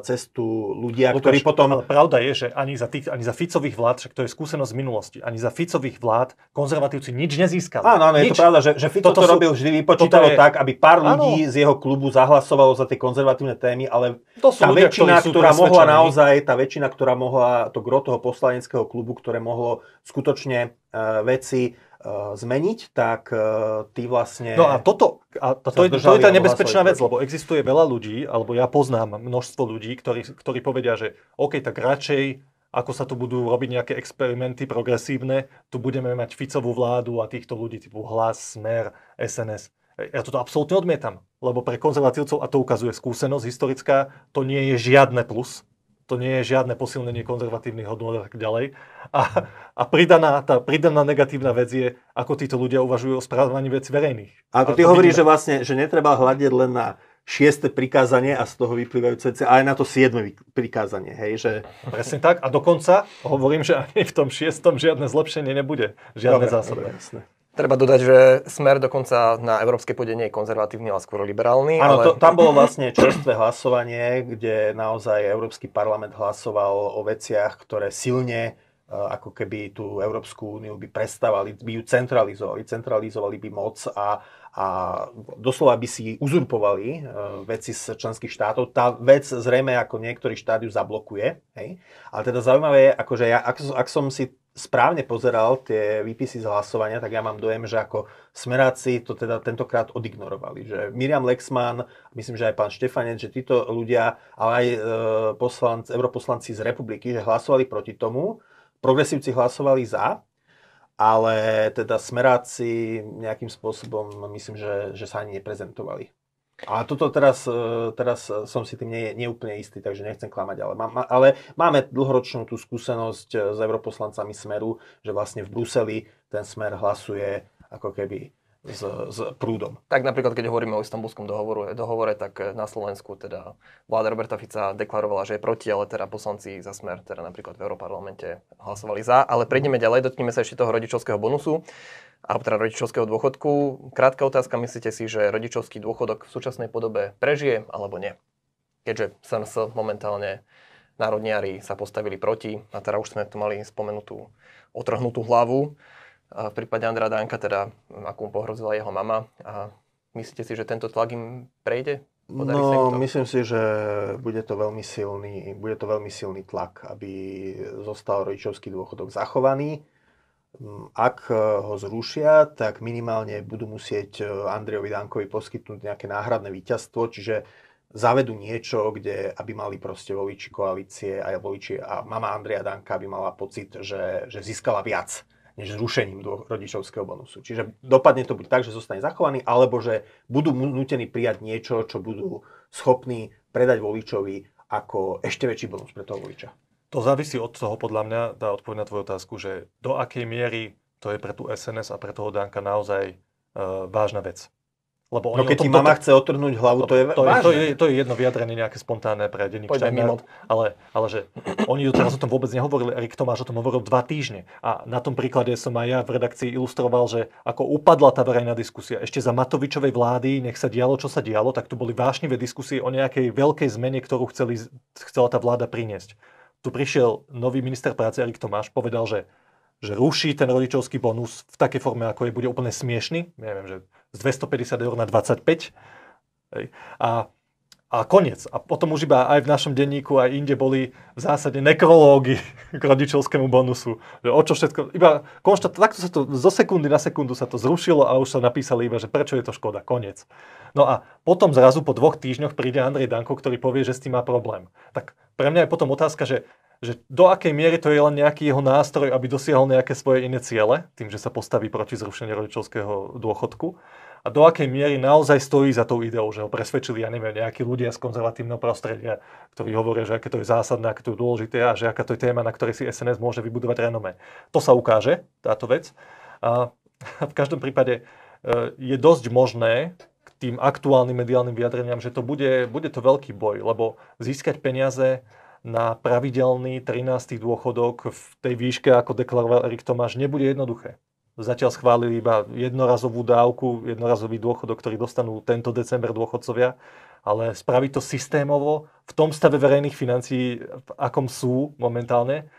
cestu ľudia, Lukáš, ktorí potom... Ale pravda je, že ani za, tých, ani za Ficových vlád, však to je skúsenosť z minulosti, ani za Ficových vlád konzervatívci nič nezískali. Áno, áno, nič. je to pravda, že, že Fico toto to robil vždy vypočítalo je... tak, aby pár ľudí áno. z jeho klubu zahlasovalo za tie konzervatívne témy, ale to sú tá ľudia, väčšina, ktorá mohla naozaj, tá väčšina, ktorá mohla to gro toho poslaneckého klubu, ktoré mohlo skutočne uh, veci Eh, zmeniť, tak eh, ty vlastne... No a toto, a to, to, je, to je tá nebezpečná vec, lebo existuje veľa ľudí, alebo ja poznám množstvo ľudí, ktorí, ktorí povedia, že OK, tak radšej ako sa tu budú robiť nejaké experimenty progresívne, tu budeme mať Ficovú vládu a týchto ľudí typu Hlas, Smer, SNS. Ja toto absolútne odmietam, lebo pre konzervatívcov, a to ukazuje skúsenosť historická, to nie je žiadne plus to nie je žiadne posilnenie konzervatívnych hodnot a tak ďalej. A, a pridaná, tá pridaná negatívna vec je, ako títo ľudia uvažujú o správaní vec verejných. A ako ty hovoríš, že vlastne, že netreba hľadiť len na šieste prikázanie a z toho vyplývajú cca aj na to siedme prikázanie, hej, že... Presne tak a dokonca hovorím, že ani v tom šiestom žiadne zlepšenie nebude, žiadne zásadné. Treba dodať, že smer dokonca na európskej pôde nie je konzervatívny, ale skôr liberálny. Áno, ale... to, tam bolo vlastne čerstvé hlasovanie, kde naozaj Európsky parlament hlasoval o veciach, ktoré silne e, ako keby tú Európsku úniu by prestávali, by ju centralizovali, centralizovali by moc a, a doslova by si uzurpovali e, veci z členských štátov. Tá vec zrejme ako niektorý štát ju zablokuje. Hej? Ale teda zaujímavé je, akože ja, ak, ak som si správne pozeral tie výpisy z hlasovania, tak ja mám dojem, že ako smeráci to teda tentokrát odignorovali. Že Miriam Lexman, myslím, že aj pán Štefanec, že títo ľudia, ale aj e, poslanc, europoslanci z republiky, že hlasovali proti tomu, progresívci hlasovali za, ale teda smeráci nejakým spôsobom myslím, že, že sa ani neprezentovali. A toto teraz, e, teraz som si tým nie, neúplne istý, takže nechcem klamať, ale, má, ale máme dlhoročnú tú skúsenosť e, s europoslancami Smeru, že vlastne v Bruseli ten Smer hlasuje ako keby s, s prúdom. Tak napríklad, keď hovoríme o istambulskom dohovoru, dohovore, tak e, na Slovensku teda vláda Roberta Fica deklarovala, že je proti, ale teda poslanci za smer, teda napríklad v Európarlamente hlasovali za. Ale prejdeme ďalej, dotkneme sa ešte toho rodičovského bonusu alebo teda rodičovského dôchodku. Krátka otázka, myslíte si, že rodičovský dôchodok v súčasnej podobe prežije alebo nie? Keďže SNS momentálne národniari sa postavili proti a teda už sme tu mali spomenutú otrhnutú hlavu. A v prípade Andra Danka, teda akú pohrozila jeho mama. A myslíte si, že tento tlak im prejde? Podarí no, myslím si, že bude to, veľmi silný, bude to veľmi silný tlak, aby zostal rodičovský dôchodok zachovaný Mm, ak eh, ho zrušia, tak minimálne budú musieť eh, Andrejovi Dankovi poskytnúť nejaké náhradné víťazstvo, čiže zavedú niečo, kde aby mali proste voliči koalície aj voliči a mama Andreja Danka by mala pocit, že, že získala viac než zrušením rodičovského bonusu. Čiže dopadne to buď tak, že zostane zachovaný, alebo že budú nutení prijať niečo, čo budú schopní predať voličovi ako ešte väčší bonus pre toho voliča. To závisí od toho, podľa mňa, tá odpoveď na tvoju otázku, že do akej miery to je pre tú SNS a pre toho Danka naozaj e, vážna vec. Lebo no keď ti mama chce otrhnúť hlavu, to, je to, je, To je, to je jedno vyjadrenie nejaké spontánne pre denník mimo. Ale, ale že oni teraz o tom vôbec nehovorili, Erik Tomáš o tom hovoril dva týždne. A na tom príklade som aj ja v redakcii ilustroval, že ako upadla tá verejná diskusia. Ešte za Matovičovej vlády, nech sa dialo, čo sa dialo, tak tu boli vášnivé diskusie o nejakej veľkej zmene, ktorú chceli, chcela tá vláda priniesť tu prišiel nový minister práce Erik Tomáš, povedal, že, že ruší ten rodičovský bonus v takej forme, ako je, bude úplne smiešný, ja neviem, že z 250 eur na 25. Hej. A a koniec. A potom už iba aj v našom denníku, aj inde boli v zásade nekrológy k rodičovskému bonusu. Že o čo všetko, iba konštat, takto sa to, zo sekundy na sekundu sa to zrušilo a už sa napísali iba, že prečo je to škoda, koniec. No a potom zrazu po dvoch týždňoch príde Andrej Danko, ktorý povie, že s tým má problém. Tak pre mňa je potom otázka, že že do akej miery to je len nejaký jeho nástroj, aby dosiahol nejaké svoje iné ciele, tým, že sa postaví proti zrušeniu rodičovského dôchodku, a do akej miery naozaj stojí za tou ideou, že ho presvedčili, ja neviem, nejakí ľudia z konzervatívneho prostredia, ktorí hovoria, že aké to je zásadné, aké to je dôležité a že aká to je téma, na ktorej si SNS môže vybudovať renome. To sa ukáže, táto vec. A v každom prípade e, je dosť možné k tým aktuálnym mediálnym vyjadreniam, že to bude, bude to veľký boj, lebo získať peniaze na pravidelný 13. dôchodok v tej výške, ako deklaroval Erik Tomáš, nebude jednoduché. Zatiaľ schválili iba jednorazovú dávku, jednorazový dôchodok, ktorý dostanú tento december dôchodcovia, ale spraviť to systémovo v tom stave verejných financií, v akom sú momentálne,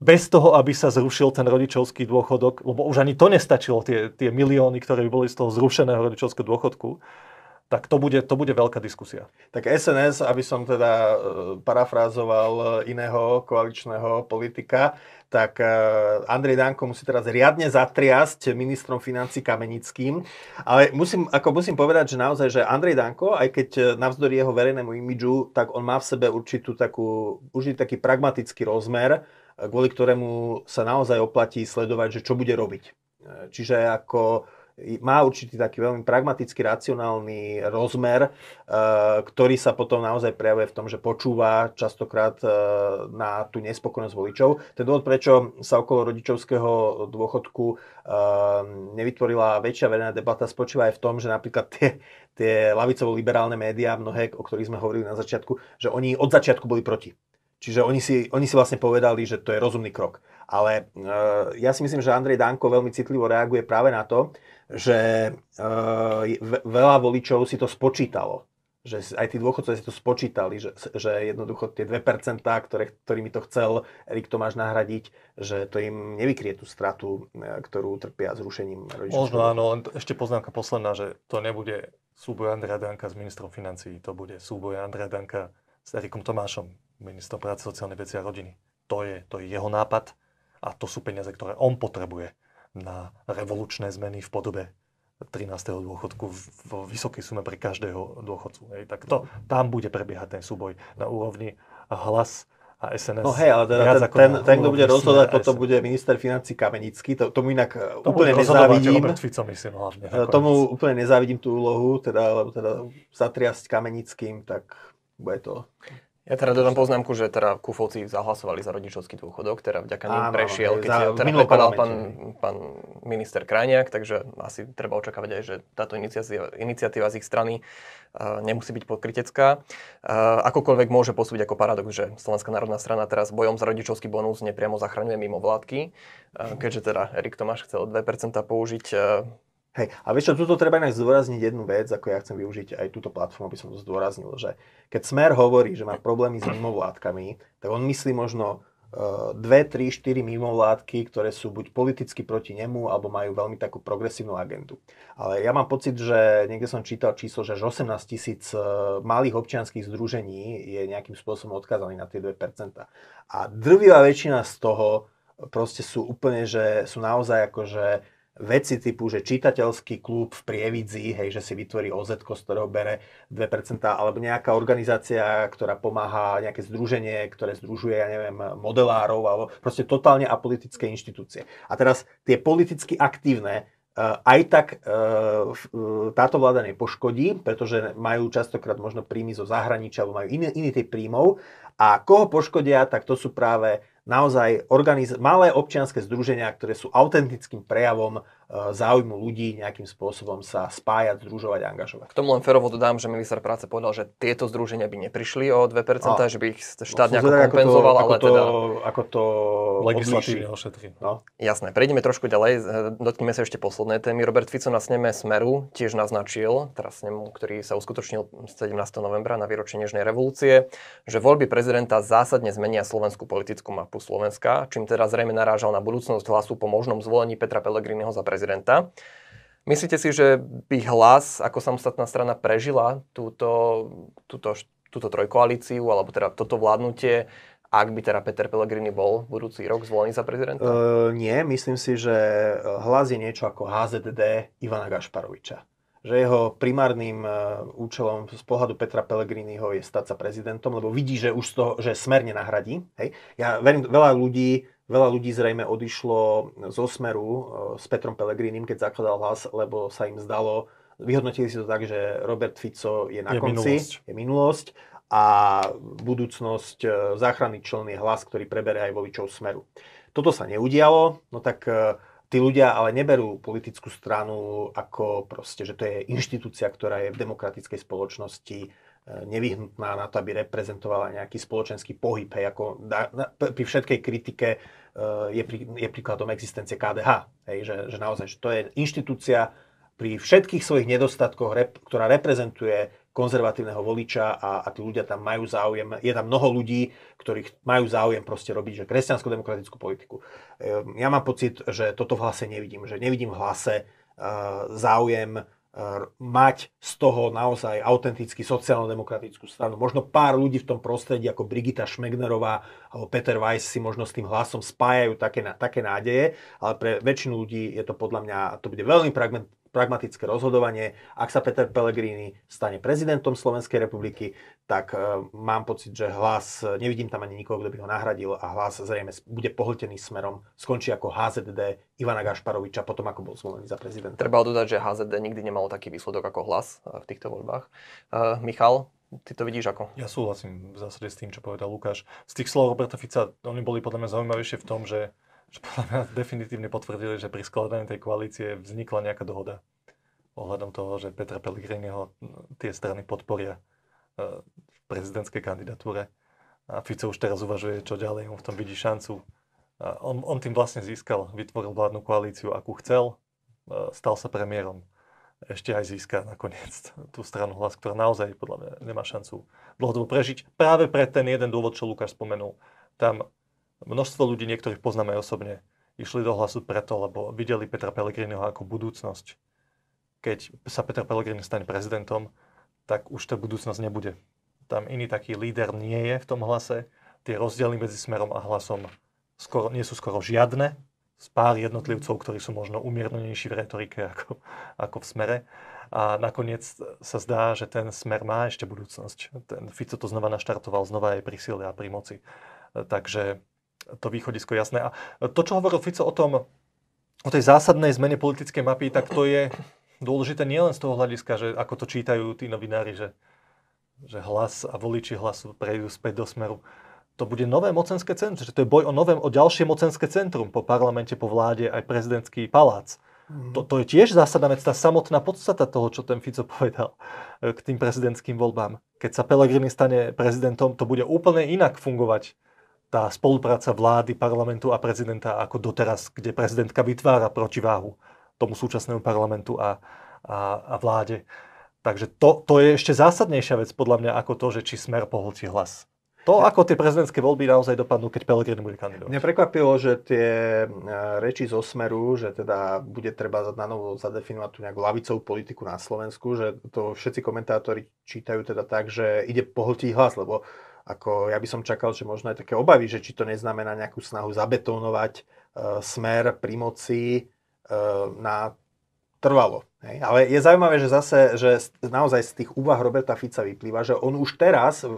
bez toho, aby sa zrušil ten rodičovský dôchodok, lebo už ani to nestačilo, tie, tie milióny, ktoré by boli z toho zrušeného rodičovského dôchodku, tak to bude, to bude veľká diskusia. Tak SNS, aby som teda e, parafrázoval e, iného koaličného politika, tak e, Andrej Danko musí teraz riadne zatriasť ministrom financí Kamenickým. Ale musím, ako musím povedať, že naozaj, že Andrej Danko, aj keď navzdory jeho verejnému imidžu, tak on má v sebe určitú takú, určitý taký pragmatický rozmer, kvôli ktorému sa naozaj oplatí sledovať, že čo bude robiť. Čiže ako má určitý taký veľmi pragmatický, racionálny rozmer, eh, ktorý sa potom naozaj prejavuje v tom, že počúva častokrát eh, na tú nespokojnosť voličov. Ten dôvod, prečo sa okolo rodičovského dôchodku eh, nevytvorila väčšia verejná debata, spočíva aj v tom, že napríklad tie, tie lavicovo-liberálne médiá, mnohé, o ktorých sme hovorili na začiatku, že oni od začiatku boli proti. Čiže oni si, oni si vlastne povedali, že to je rozumný krok. Ale e, ja si myslím, že Andrej Danko veľmi citlivo reaguje práve na to, že eh, veľa voličov si to spočítalo že aj tí dôchodcovia si to spočítali, že, že jednoducho tie 2%, ktoré, ktorými to chcel Erik Tomáš nahradiť, že to im nevykrie tú stratu, eh, ktorú trpia zrušením rodičov. Možno áno, len ešte poznámka posledná, že to nebude súboj Andrea Danka s ministrom financií, to bude súboj Andrea Danka s Erikom Tomášom, ministrom práce, sociálnej veci a rodiny. To je, to je jeho nápad a to sú peniaze, ktoré on potrebuje na revolučné zmeny v podobe 13. dôchodku v vysokej sume pre každého dôchodcu. Hej, tak to, tam bude prebiehať ten súboj na úrovni hlas a SNS. No hej, ale teda ten, ten, ten, kto bude rozhodovať, potom bude minister financí Kamenický, to, tomu inak to uh, úplne nezávidím. Fico, myslím, hlavne, teda tomu úplne nezávidím tú úlohu, teda, lebo teda zatriasť Kamenickým, tak bude to ja teda dodám poznámku, že teda Kufovci zahlasovali za rodičovský dôchodok, teda vďaka ním prešiel, keď si teda prepadal pán, pán minister Krajniak, takže asi treba očakávať aj, že táto iniciatíva, iniciatíva z ich strany uh, nemusí byť podkritecká. Uh, e, akokoľvek môže posúdiť ako paradox, že Slovenská národná strana teraz bojom za rodičovský bonus nepriamo zachraňuje mimo vládky, uh, keďže teda Erik Tomáš chcel 2% použiť uh, Hej, a vieš čo, tuto treba inak zdôrazniť jednu vec, ako ja chcem využiť aj túto platformu, aby som to zdôraznil, že keď Smer hovorí, že má problémy s mimovládkami, tak on myslí možno eh, dve, tri, štyri mimovládky, ktoré sú buď politicky proti nemu, alebo majú veľmi takú progresívnu agendu. Ale ja mám pocit, že niekde som čítal číslo, že až 18 tisíc eh, malých občianských združení je nejakým spôsobom odkázaný na tie 2%. A drvivá väčšina z toho eh, proste sú úplne, že sú naozaj akože veci typu, že čitateľský klub v Prievidzi, hej, že si vytvorí OZ, z ktorého bere 2%, alebo nejaká organizácia, ktorá pomáha, nejaké združenie, ktoré združuje, ja neviem, modelárov, alebo proste totálne apolitické inštitúcie. A teraz tie politicky aktívne eh, aj tak eh, eh, táto vláda nepoškodí, pretože majú častokrát možno príjmy zo zahraničia, alebo majú iný, iný typ príjmov. A koho poškodia, tak to sú práve naozaj organiz- malé občianske združenia, ktoré sú autentickým prejavom záujmu ľudí nejakým spôsobom sa spájať, združovať, a angažovať. K tomu len ferovo dodám, že minister práce povedal, že tieto združenia by neprišli o 2%, no. že by ich štát no, nejako kompenzoval, ako to, ale ako teda... Ako to legislatívne ošetrí. No. Jasné, prejdeme trošku ďalej, dotkneme sa ešte posledné témy. Robert Fico na sneme Smeru tiež naznačil, teraz snemu, ktorý sa uskutočnil 17. novembra na výročie Nežnej revolúcie, že voľby prezidenta zásadne zmenia slovenskú politickú mapu Slovenska, čím teda zrejme narážal na budúcnosť hlasu po možnom zvolení Petra Pellegriniho za prezidenta prezidenta. Myslíte si, že by hlas ako samostatná strana prežila túto, túto, túto trojkoalíciu, alebo teda toto vládnutie, ak by teda Peter Pellegrini bol budúci rok zvolený za prezidenta? Uh, nie, myslím si, že hlas je niečo ako HZD Ivana Gašparoviča. Že jeho primárnym e, účelom z pohľadu Petra Pellegriniho je stať sa prezidentom, lebo vidí, že už z toho, že smerne nahradí. Hej. Ja verím, veľa ľudí Veľa ľudí zrejme odišlo zo smeru e, s Petrom Pelegrínim, keď zakladal hlas, lebo sa im zdalo, vyhodnotili si to tak, že Robert Fico je na je konci, minulosť. je minulosť a budúcnosť e, záchranný člen je hlas, ktorý preberie aj voličov smeru. Toto sa neudialo, no tak e, tí ľudia ale neberú politickú stranu ako proste, že to je inštitúcia, ktorá je v demokratickej spoločnosti nevyhnutná na to, aby reprezentovala nejaký spoločenský pohyb. Hej, ako da, na, pri všetkej kritike e, je, prí, je príkladom existencie KDH. Hej, že, že naozaj, že to je inštitúcia pri všetkých svojich nedostatkoch, rep, ktorá reprezentuje konzervatívneho voliča a, a tí ľudia tam majú záujem, je tam mnoho ľudí, ktorých majú záujem proste robiť že kresťansko-demokratickú politiku. Ehm, ja mám pocit, že toto v hlase nevidím, že nevidím v hlase e, záujem mať z toho naozaj autenticky sociálno-demokratickú stranu. Možno pár ľudí v tom prostredí, ako Brigita Šmegnerová alebo Peter Weiss si možno s tým hlasom spájajú také, také nádeje, ale pre väčšinu ľudí je to podľa mňa, to bude veľmi pragmatické rozhodovanie. Ak sa Peter Pellegrini stane prezidentom Slovenskej republiky, tak e, mám pocit, že hlas, e, nevidím tam ani nikoho, kto by ho nahradil a hlas zrejme bude pohltený smerom, skončí ako HZD Ivana Gašparoviča potom, ako bol zvolený za prezidenta. Treba dodať, že HZD nikdy nemalo taký výsledok ako hlas e, v týchto voľbách. E, Michal, ty to vidíš ako? Ja súhlasím v zásade s tým, čo povedal Lukáš. Z tých slov Roberta Fica, oni boli podľa mňa zaujímavejšie v tom, že podľa mňa definitívne potvrdili, že pri skladaní tej koalície vznikla nejaká dohoda ohľadom toho, že Petra Pellegriniho tie strany podporia e, v prezidentskej kandidatúre. A Fico už teraz uvažuje, čo ďalej, on v tom vidí šancu. A on, on tým vlastne získal, vytvoril vládnu koalíciu, akú chcel, e, stal sa premiérom. Ešte aj získa nakoniec tú stranu hlas, ktorá naozaj podľa mňa nemá šancu dlhodobo prežiť. Práve pre ten jeden dôvod, čo Lukáš spomenul. Tam Množstvo ľudí, niektorých poznáme aj osobne, išli do hlasu preto, lebo videli Petra Pellegriniho ako budúcnosť. Keď sa Peter Pellegrini stane prezidentom, tak už tá budúcnosť nebude. Tam iný taký líder nie je v tom hlase. Tie rozdiely medzi smerom a hlasom skoro, nie sú skoro žiadne. Z pár jednotlivcov, ktorí sú možno umiernenejší v retorike ako, ako v smere. A nakoniec sa zdá, že ten smer má ešte budúcnosť. Ten Fico to znova naštartoval, znova aj pri sile a pri moci. Takže to východisko jasné. A to, čo hovoril Fico o tom, o tej zásadnej zmene politickej mapy, tak to je dôležité nielen z toho hľadiska, že ako to čítajú tí novinári, že, že hlas a voliči hlasu prejdú späť do smeru. To bude nové mocenské centrum, že to je boj o, nové, o ďalšie mocenské centrum po parlamente, po vláde, aj prezidentský palác. Mm. To, to je tiež zásadná vec, tá samotná podstata toho, čo ten Fico povedal e, k tým prezidentským voľbám. Keď sa Pelegrini stane prezidentom, to bude úplne inak fungovať tá spolupráca vlády, parlamentu a prezidenta ako doteraz, kde prezidentka vytvára protiváhu tomu súčasnému parlamentu a, a, a vláde. Takže to, to je ešte zásadnejšia vec podľa mňa ako to, že či smer pohltí hlas. To, ako tie prezidentské voľby naozaj dopadnú, keď Pelegrini bude kandidovať. Mne prekvapilo, že tie e, reči zo smeru, že teda bude treba na novo zadefinovať tú nejakú lavicovú politiku na Slovensku, že to všetci komentátori čítajú teda tak, že ide pohltí hlas, lebo ako ja by som čakal, že možno aj také obavy, že či to neznamená nejakú snahu zabetonovať e, smer pri moci e, na trvalo. Hej. Ale je zaujímavé, že zase, že naozaj z tých úvah Roberta Fica vyplýva, že on už teraz, e,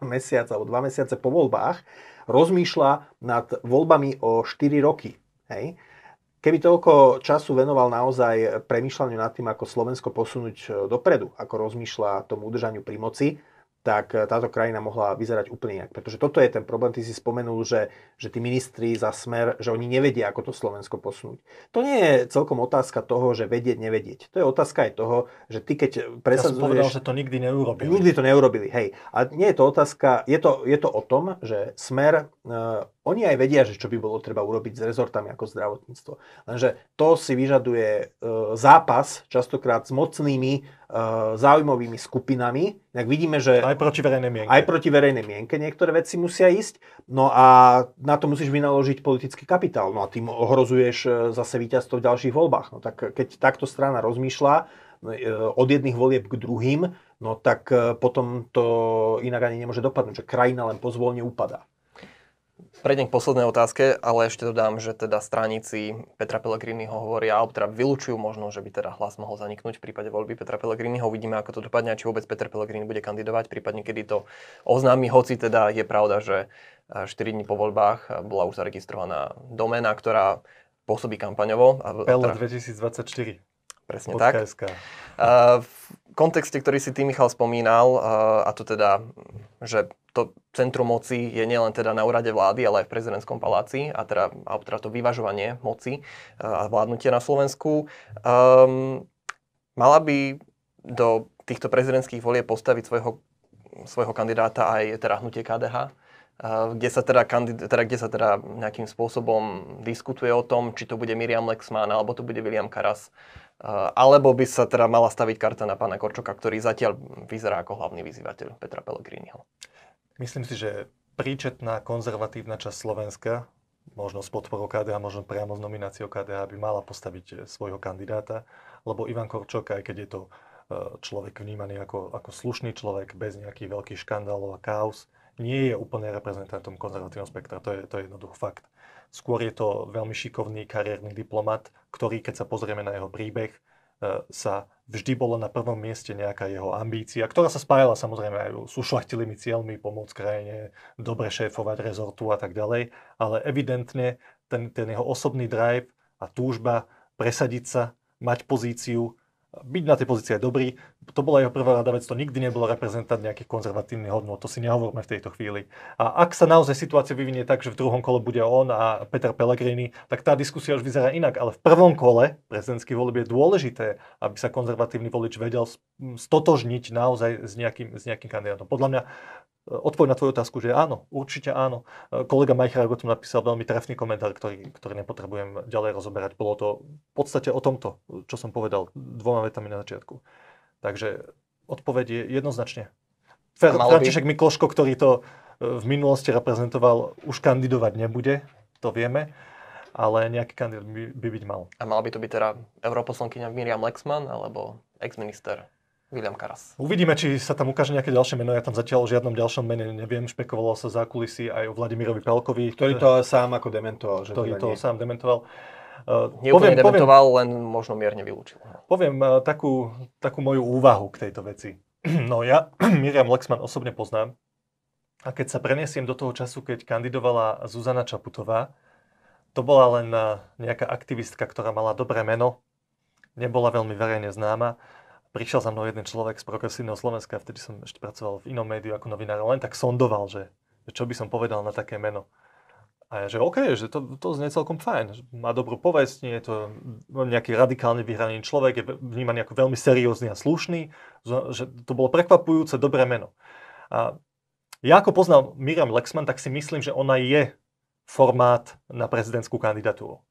mesiac alebo dva mesiace po voľbách, rozmýšľa nad voľbami o 4 roky. Hej. Keby toľko času venoval naozaj premýšľaniu nad tým, ako Slovensko posunúť e, dopredu, ako rozmýšľa tomu udržaniu pri moci, tak eh, táto krajina mohla vyzerať úplne inak. Pretože toto je ten problém, ty si spomenul, že, že tí ministri za smer, že oni nevedia, ako to Slovensko posunúť. To nie je celkom otázka toho, že vedieť, nevedieť. To je otázka aj toho, že ty keď presadzuješ... Ja som povedal, že to nikdy neurobili. Nikdy to neurobili, hej. A nie je to otázka, je to, je to o tom, že smer, uh, oni aj vedia, že čo by bolo treba urobiť s rezortami ako zdravotníctvo. Lenže to si vyžaduje uh, zápas častokrát s mocnými Eh, záujmovými skupinami. Tak vidíme, že... Aj proti verejnej mienke. Aj proti verejnej mienke niektoré veci musia ísť. No a na to musíš vynaložiť politický kapitál. No a tým ohrozuješ eh, zase víťazstvo v ďalších voľbách. No tak keď takto strana rozmýšľa no, eh, od jedných volieb k druhým, no tak potom to inak ani nemôže dopadnúť, že krajina len pozvolne upadá. Prejdem k poslednej otázke, ale ešte dodám, že teda stranici Petra Pellegriniho hovoria, alebo teda vylúčujú možno, že by teda hlas mohol zaniknúť v prípade voľby Petra Pellegriniho. Uvidíme, ako to dopadne, či vôbec Peter Pellegrini bude kandidovať, prípadne kedy to oznámi, hoci teda je pravda, že 4 e, dní po voľbách e, bola už zaregistrovaná doména, ktorá pôsobí kampaňovo. Pele teda- 2024. Presne tak. Uh, v kontexte, ktorý si ty, Michal, spomínal, uh, a to teda, že to centrum moci je nielen teda na úrade vlády, ale aj v prezidentskom paláci a teda, a teda to vyvažovanie moci uh, a vládnutie na Slovensku. Um, mala by do týchto prezidentských volie postaviť svojho, svojho kandidáta aj teda hnutie KDH? kde sa teda, teda, kde sa teda nejakým spôsobom diskutuje o tom, či to bude Miriam Lexman alebo to bude William Karas. Eh, alebo by sa teda mala staviť karta na pána Korčoka, ktorý zatiaľ vyzerá ako hlavný vyzývateľ Petra Pellegriniho. Myslím si, že príčetná konzervatívna časť Slovenska, možno s podporou KDH, možno priamo s nomináciou KDH, by mala postaviť eh, svojho kandidáta, lebo Ivan Korčok, aj keď je to eh, človek vnímaný ako, ako slušný človek, bez nejakých veľkých škandálov a chaos, nie je úplne reprezentantom konzervatívneho spektra. To je, to je jednoducho fakt. Skôr je to veľmi šikovný kariérny diplomat, ktorý, keď sa pozrieme na jeho príbeh, e, sa vždy bolo na prvom mieste nejaká jeho ambícia, ktorá sa spájala samozrejme aj s ušlachtilými cieľmi, pomôcť krajine, dobre šéfovať rezortu a tak ďalej, ale evidentne ten, ten jeho osobný drive a túžba presadiť sa, mať pozíciu, byť na tej pozícii dobrý. To bola jeho prvá rada, vec to nikdy nebolo reprezentant nejakých konzervatívnych hodnot, to si nehovorme v tejto chvíli. A ak sa naozaj situácia vyvinie tak, že v druhom kole bude on a Peter Pellegrini, tak tá diskusia už vyzerá inak, ale v prvom kole prezidentských volieb je dôležité, aby sa konzervatívny volič vedel stotožniť naozaj s nejakým, s nejakým kandidátom. Podľa mňa E, odpoveď na tvoju otázku, že áno, určite áno. E, kolega Majchrák o tom napísal veľmi trefný komentár, ktorý, ktorý nepotrebujem ďalej rozoberať. Bolo to v podstate o tomto, čo som povedal dvoma vetami na začiatku. Takže odpoveď je jednoznačne. Fer, František by... Mikloško, ktorý to e, v minulosti reprezentoval, už kandidovať nebude, to vieme ale nejaký kandidát by, by byť mal. A mala by to byť teda europoslankyňa Miriam Lexman alebo exminister minister William Karas. Uvidíme, či sa tam ukáže nejaké ďalšie meno. Ja tam zatiaľ o žiadnom ďalšom mene neviem. Špekovalo sa za kulisy aj o Vladimirovi Pelkovi. Ktorý eh, to sám ako dementoval. Že ktorý teda to nie. sám dementoval. Eh, nie poviem, dementoval, poviem, len možno mierne vylúčil. No. Poviem uh, takú, takú moju úvahu k tejto veci. No ja Miriam Lexman osobne poznám. A keď sa preniesiem do toho času, keď kandidovala Zuzana Čaputová, to bola len nejaká aktivistka, ktorá mala dobré meno, nebola veľmi verejne známa prišiel za mnou jeden človek z progresívneho Slovenska, vtedy som ešte pracoval v inom médiu ako novinár, len tak sondoval, že, že čo by som povedal na také meno. A ja, že OK, že to, to znie celkom fajn. Má dobrú povesť, nie je to nejaký radikálne vyhraný človek, je vnímaný ako veľmi seriózny a slušný, že to bolo prekvapujúce dobré meno. A ja ako poznám Miriam Lexman, tak si myslím, že ona je formát na prezidentskú kandidatúru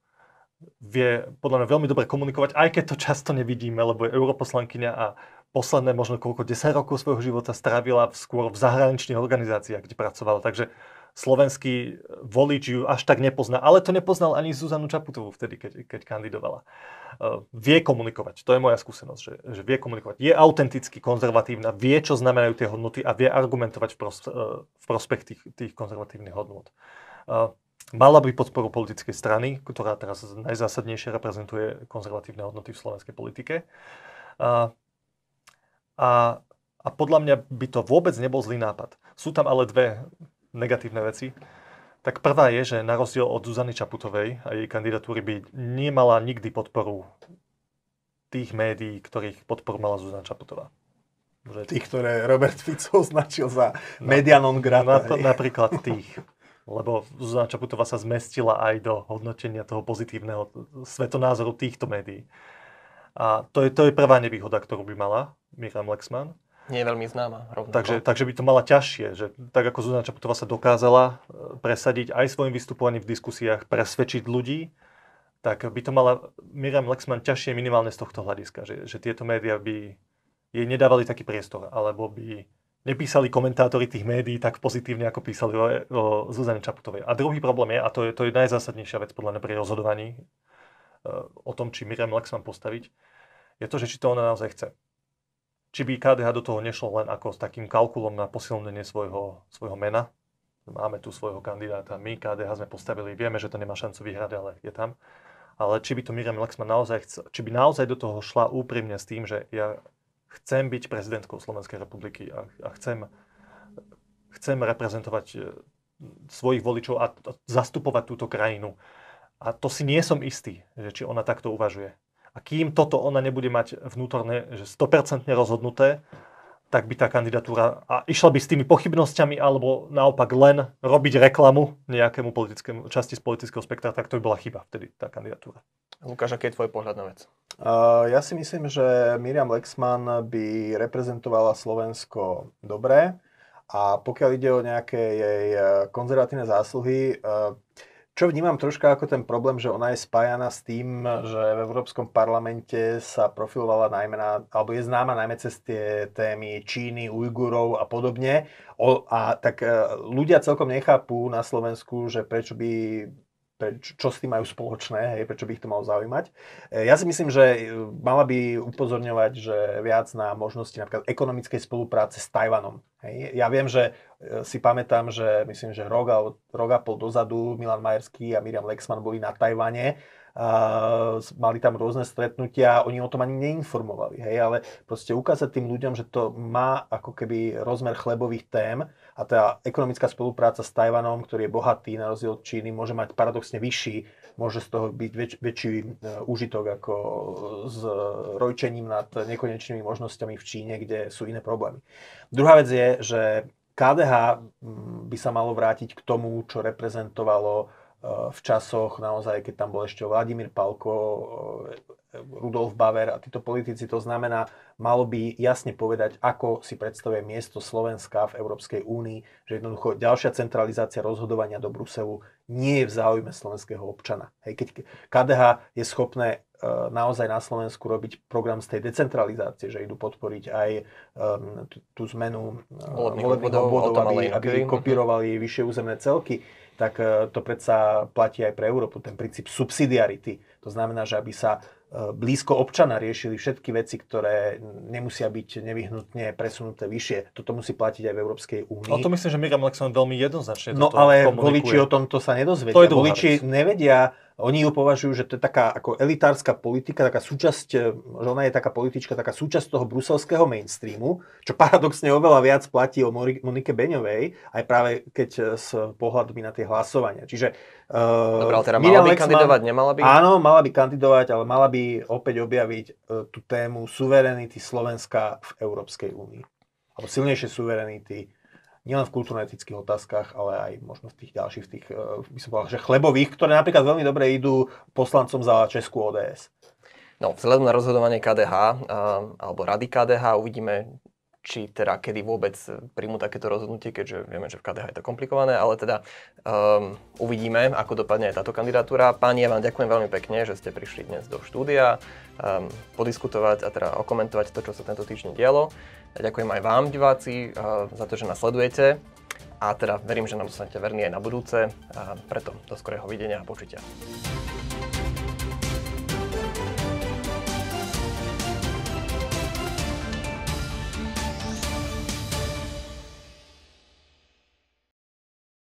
vie podľa mňa veľmi dobre komunikovať, aj keď to často nevidíme, lebo je europoslankyňa a posledné možno koľko 10 rokov svojho života strávila skôr v zahraničných organizáciách, kde pracovala. Takže slovenský e, volič ju až tak nepozná. Ale to nepoznal ani Zuzanu Čaputovú vtedy, keď, keď kandidovala. E, vie komunikovať, to je moja skúsenosť, že, že vie komunikovať. Je autenticky konzervatívna, vie, čo znamenajú tie hodnoty a vie argumentovať v, pros, e, v prospech tých, tých konzervatívnych hodnot mala by podporu politickej strany, ktorá teraz najzásadnejšie reprezentuje konzervatívne hodnoty v slovenskej politike. A, a, a podľa mňa by to vôbec nebol zlý nápad. Sú tam ale dve negatívne veci. Tak prvá je, že na rozdiel od Zuzany Čaputovej a jej kandidatúry by nemala nikdy podporu tých médií, ktorých podporu mala Zuzana Čaputová. Tých, ktoré Robert Fico označil za no, media non grata. napríklad tých lebo Zuzana Čaputová sa zmestila aj do hodnotenia toho pozitívneho svetonázoru týchto médií. A to je, to je prvá nevýhoda, ktorú by mala Miriam Lexman. Nie je veľmi známa. Rovnako. Takže, takže by to mala ťažšie, že tak ako Zuzana Čaputová sa dokázala e, presadiť aj svojim vystupovaním v diskusiách, presvedčiť ľudí, tak by to mala Miriam Lexman ťažšie minimálne z tohto hľadiska, že, že tieto médiá by jej nedávali taký priestor, alebo by nepísali komentátori tých médií tak pozitívne, ako písali o, o Zuzane Čaputovej. A druhý problém je, a to je, to je najzásadnejšia vec podľa mňa pri rozhodovaní e, o tom, či Miriam Lex mám postaviť, je to, že či to ona naozaj chce. Či by KDH do toho nešlo len ako s takým kalkulom na posilnenie svojho, svojho mena. Máme tu svojho kandidáta, my KDH sme postavili, vieme, že to nemá šancu vyhrať, ale je tam. Ale či by to Miriam Lexman naozaj chcel, či by naozaj do toho šla úprimne s tým, že ja chcem byť prezidentkou Slovenskej republiky a, a chcem, chcem reprezentovať e, svojich voličov a, a zastupovať túto krajinu. A to si nie som istý, že či ona takto uvažuje. A kým toto ona nebude mať vnútorne že 100% rozhodnuté, tak by tá kandidatúra a išla by s tými pochybnosťami alebo naopak len robiť reklamu nejakému politickému, časti z politického spektra, tak to by bola chyba vtedy tá kandidatúra. Lukáš, aký je tvoj pohľad na vec? Uh, ja si myslím, že Miriam Lexman by reprezentovala Slovensko dobre a pokiaľ ide o nejaké jej eh, konzervatívne zásluhy, uh, čo vnímam troška ako ten problém, že ona je spájana s tým, že v Európskom parlamente sa profilovala najmä na, alebo je známa najmä cez tie témy Číny, Ujgurov a podobne. O, a tak e, ľudia celkom nechápu na Slovensku, že prečo by čo s tým majú spoločné, hej, prečo by ich to malo zaujímať. E, ja si myslím, že e, mala by upozorňovať že viac na možnosti napríklad ekonomickej spolupráce s Tajvanom. Hej. Ja viem, že e, si pamätám, že myslím, že rok, a, rok a pol dozadu Milan Majerský a Miriam Lexman boli na Tajvane a mali tam rôzne stretnutia, oni o tom ani neinformovali, hej, ale proste ukázať tým ľuďom, že to má ako keby rozmer chlebových tém, a tá ekonomická spolupráca s Tajvanom, ktorý je bohatý na rozdiel od Číny, môže mať paradoxne vyšší, môže z toho byť väč- väčší e, úžitok ako e, s rojčením nad nekonečnými možnosťami v Číne, kde sú iné problémy. Druhá vec je, že KDH mm, by sa malo vrátiť k tomu, čo reprezentovalo e, v časoch naozaj, keď tam bol ešte Vladimír Palko, Rudolf Baver a títo politici. To znamená, malo by jasne povedať, ako si predstavuje miesto Slovenska v Európskej únii, že jednoducho ďalšia centralizácia rozhodovania do Bruselu nie je v záujme slovenského občana. Hej, keď KDH je schopné e, naozaj na Slovensku robiť program z tej decentralizácie, že idú podporiť aj e, tú zmenu e, volebných obvodov, aby, aby kopírovali no. vyššie územné celky tak to predsa platí aj pre Európu, ten princíp subsidiarity. To znamená, že aby sa blízko občana riešili všetky veci, ktoré nemusia byť nevyhnutne presunuté vyššie. Toto musí platiť aj v Európskej únii. No to myslím, že Miriam Lexon veľmi jednoznačne No ale voliči o tomto sa nedozvedia. To voliči nevedia, oni ju považujú, že to je taká ako elitárska politika, taká súčasť, e, že ona je taká politička, taká súčasť toho bruselského mainstreamu, čo paradoxne oveľa viac platí o Monike Beňovej, aj práve keď e, s pohľadmi na tie hlasovania. Čiže e, Dobre, ale teda mala by Lexman, kandidovať, nemala by? Áno, mala by kandidovať, ale mala by opäť objaviť tú tému suverenity Slovenska v Európskej únii. Alebo silnejšie suverenity nielen v kultúrno-etických otázkach, ale aj možno v tých ďalších, v tých, e, by som povedal, že chlebových, ktoré napríklad veľmi dobre idú poslancom za Českú ODS. No, vzhľadom na rozhodovanie KDH e, alebo rady KDH uvidíme, či teda kedy vôbec príjmu takéto rozhodnutie, keďže vieme, že v KDH je to komplikované, ale teda um, uvidíme, ako dopadne aj táto kandidatúra. Páni, ja vám ďakujem veľmi pekne, že ste prišli dnes do štúdia um, podiskutovať a teda okomentovať to, čo sa tento týždeň dialo. Ja ďakujem aj vám, diváci, eh, za to, že nás sledujete a teda verím, že nám zostanete verní aj na budúce. A preto do skorého videnia a počutia.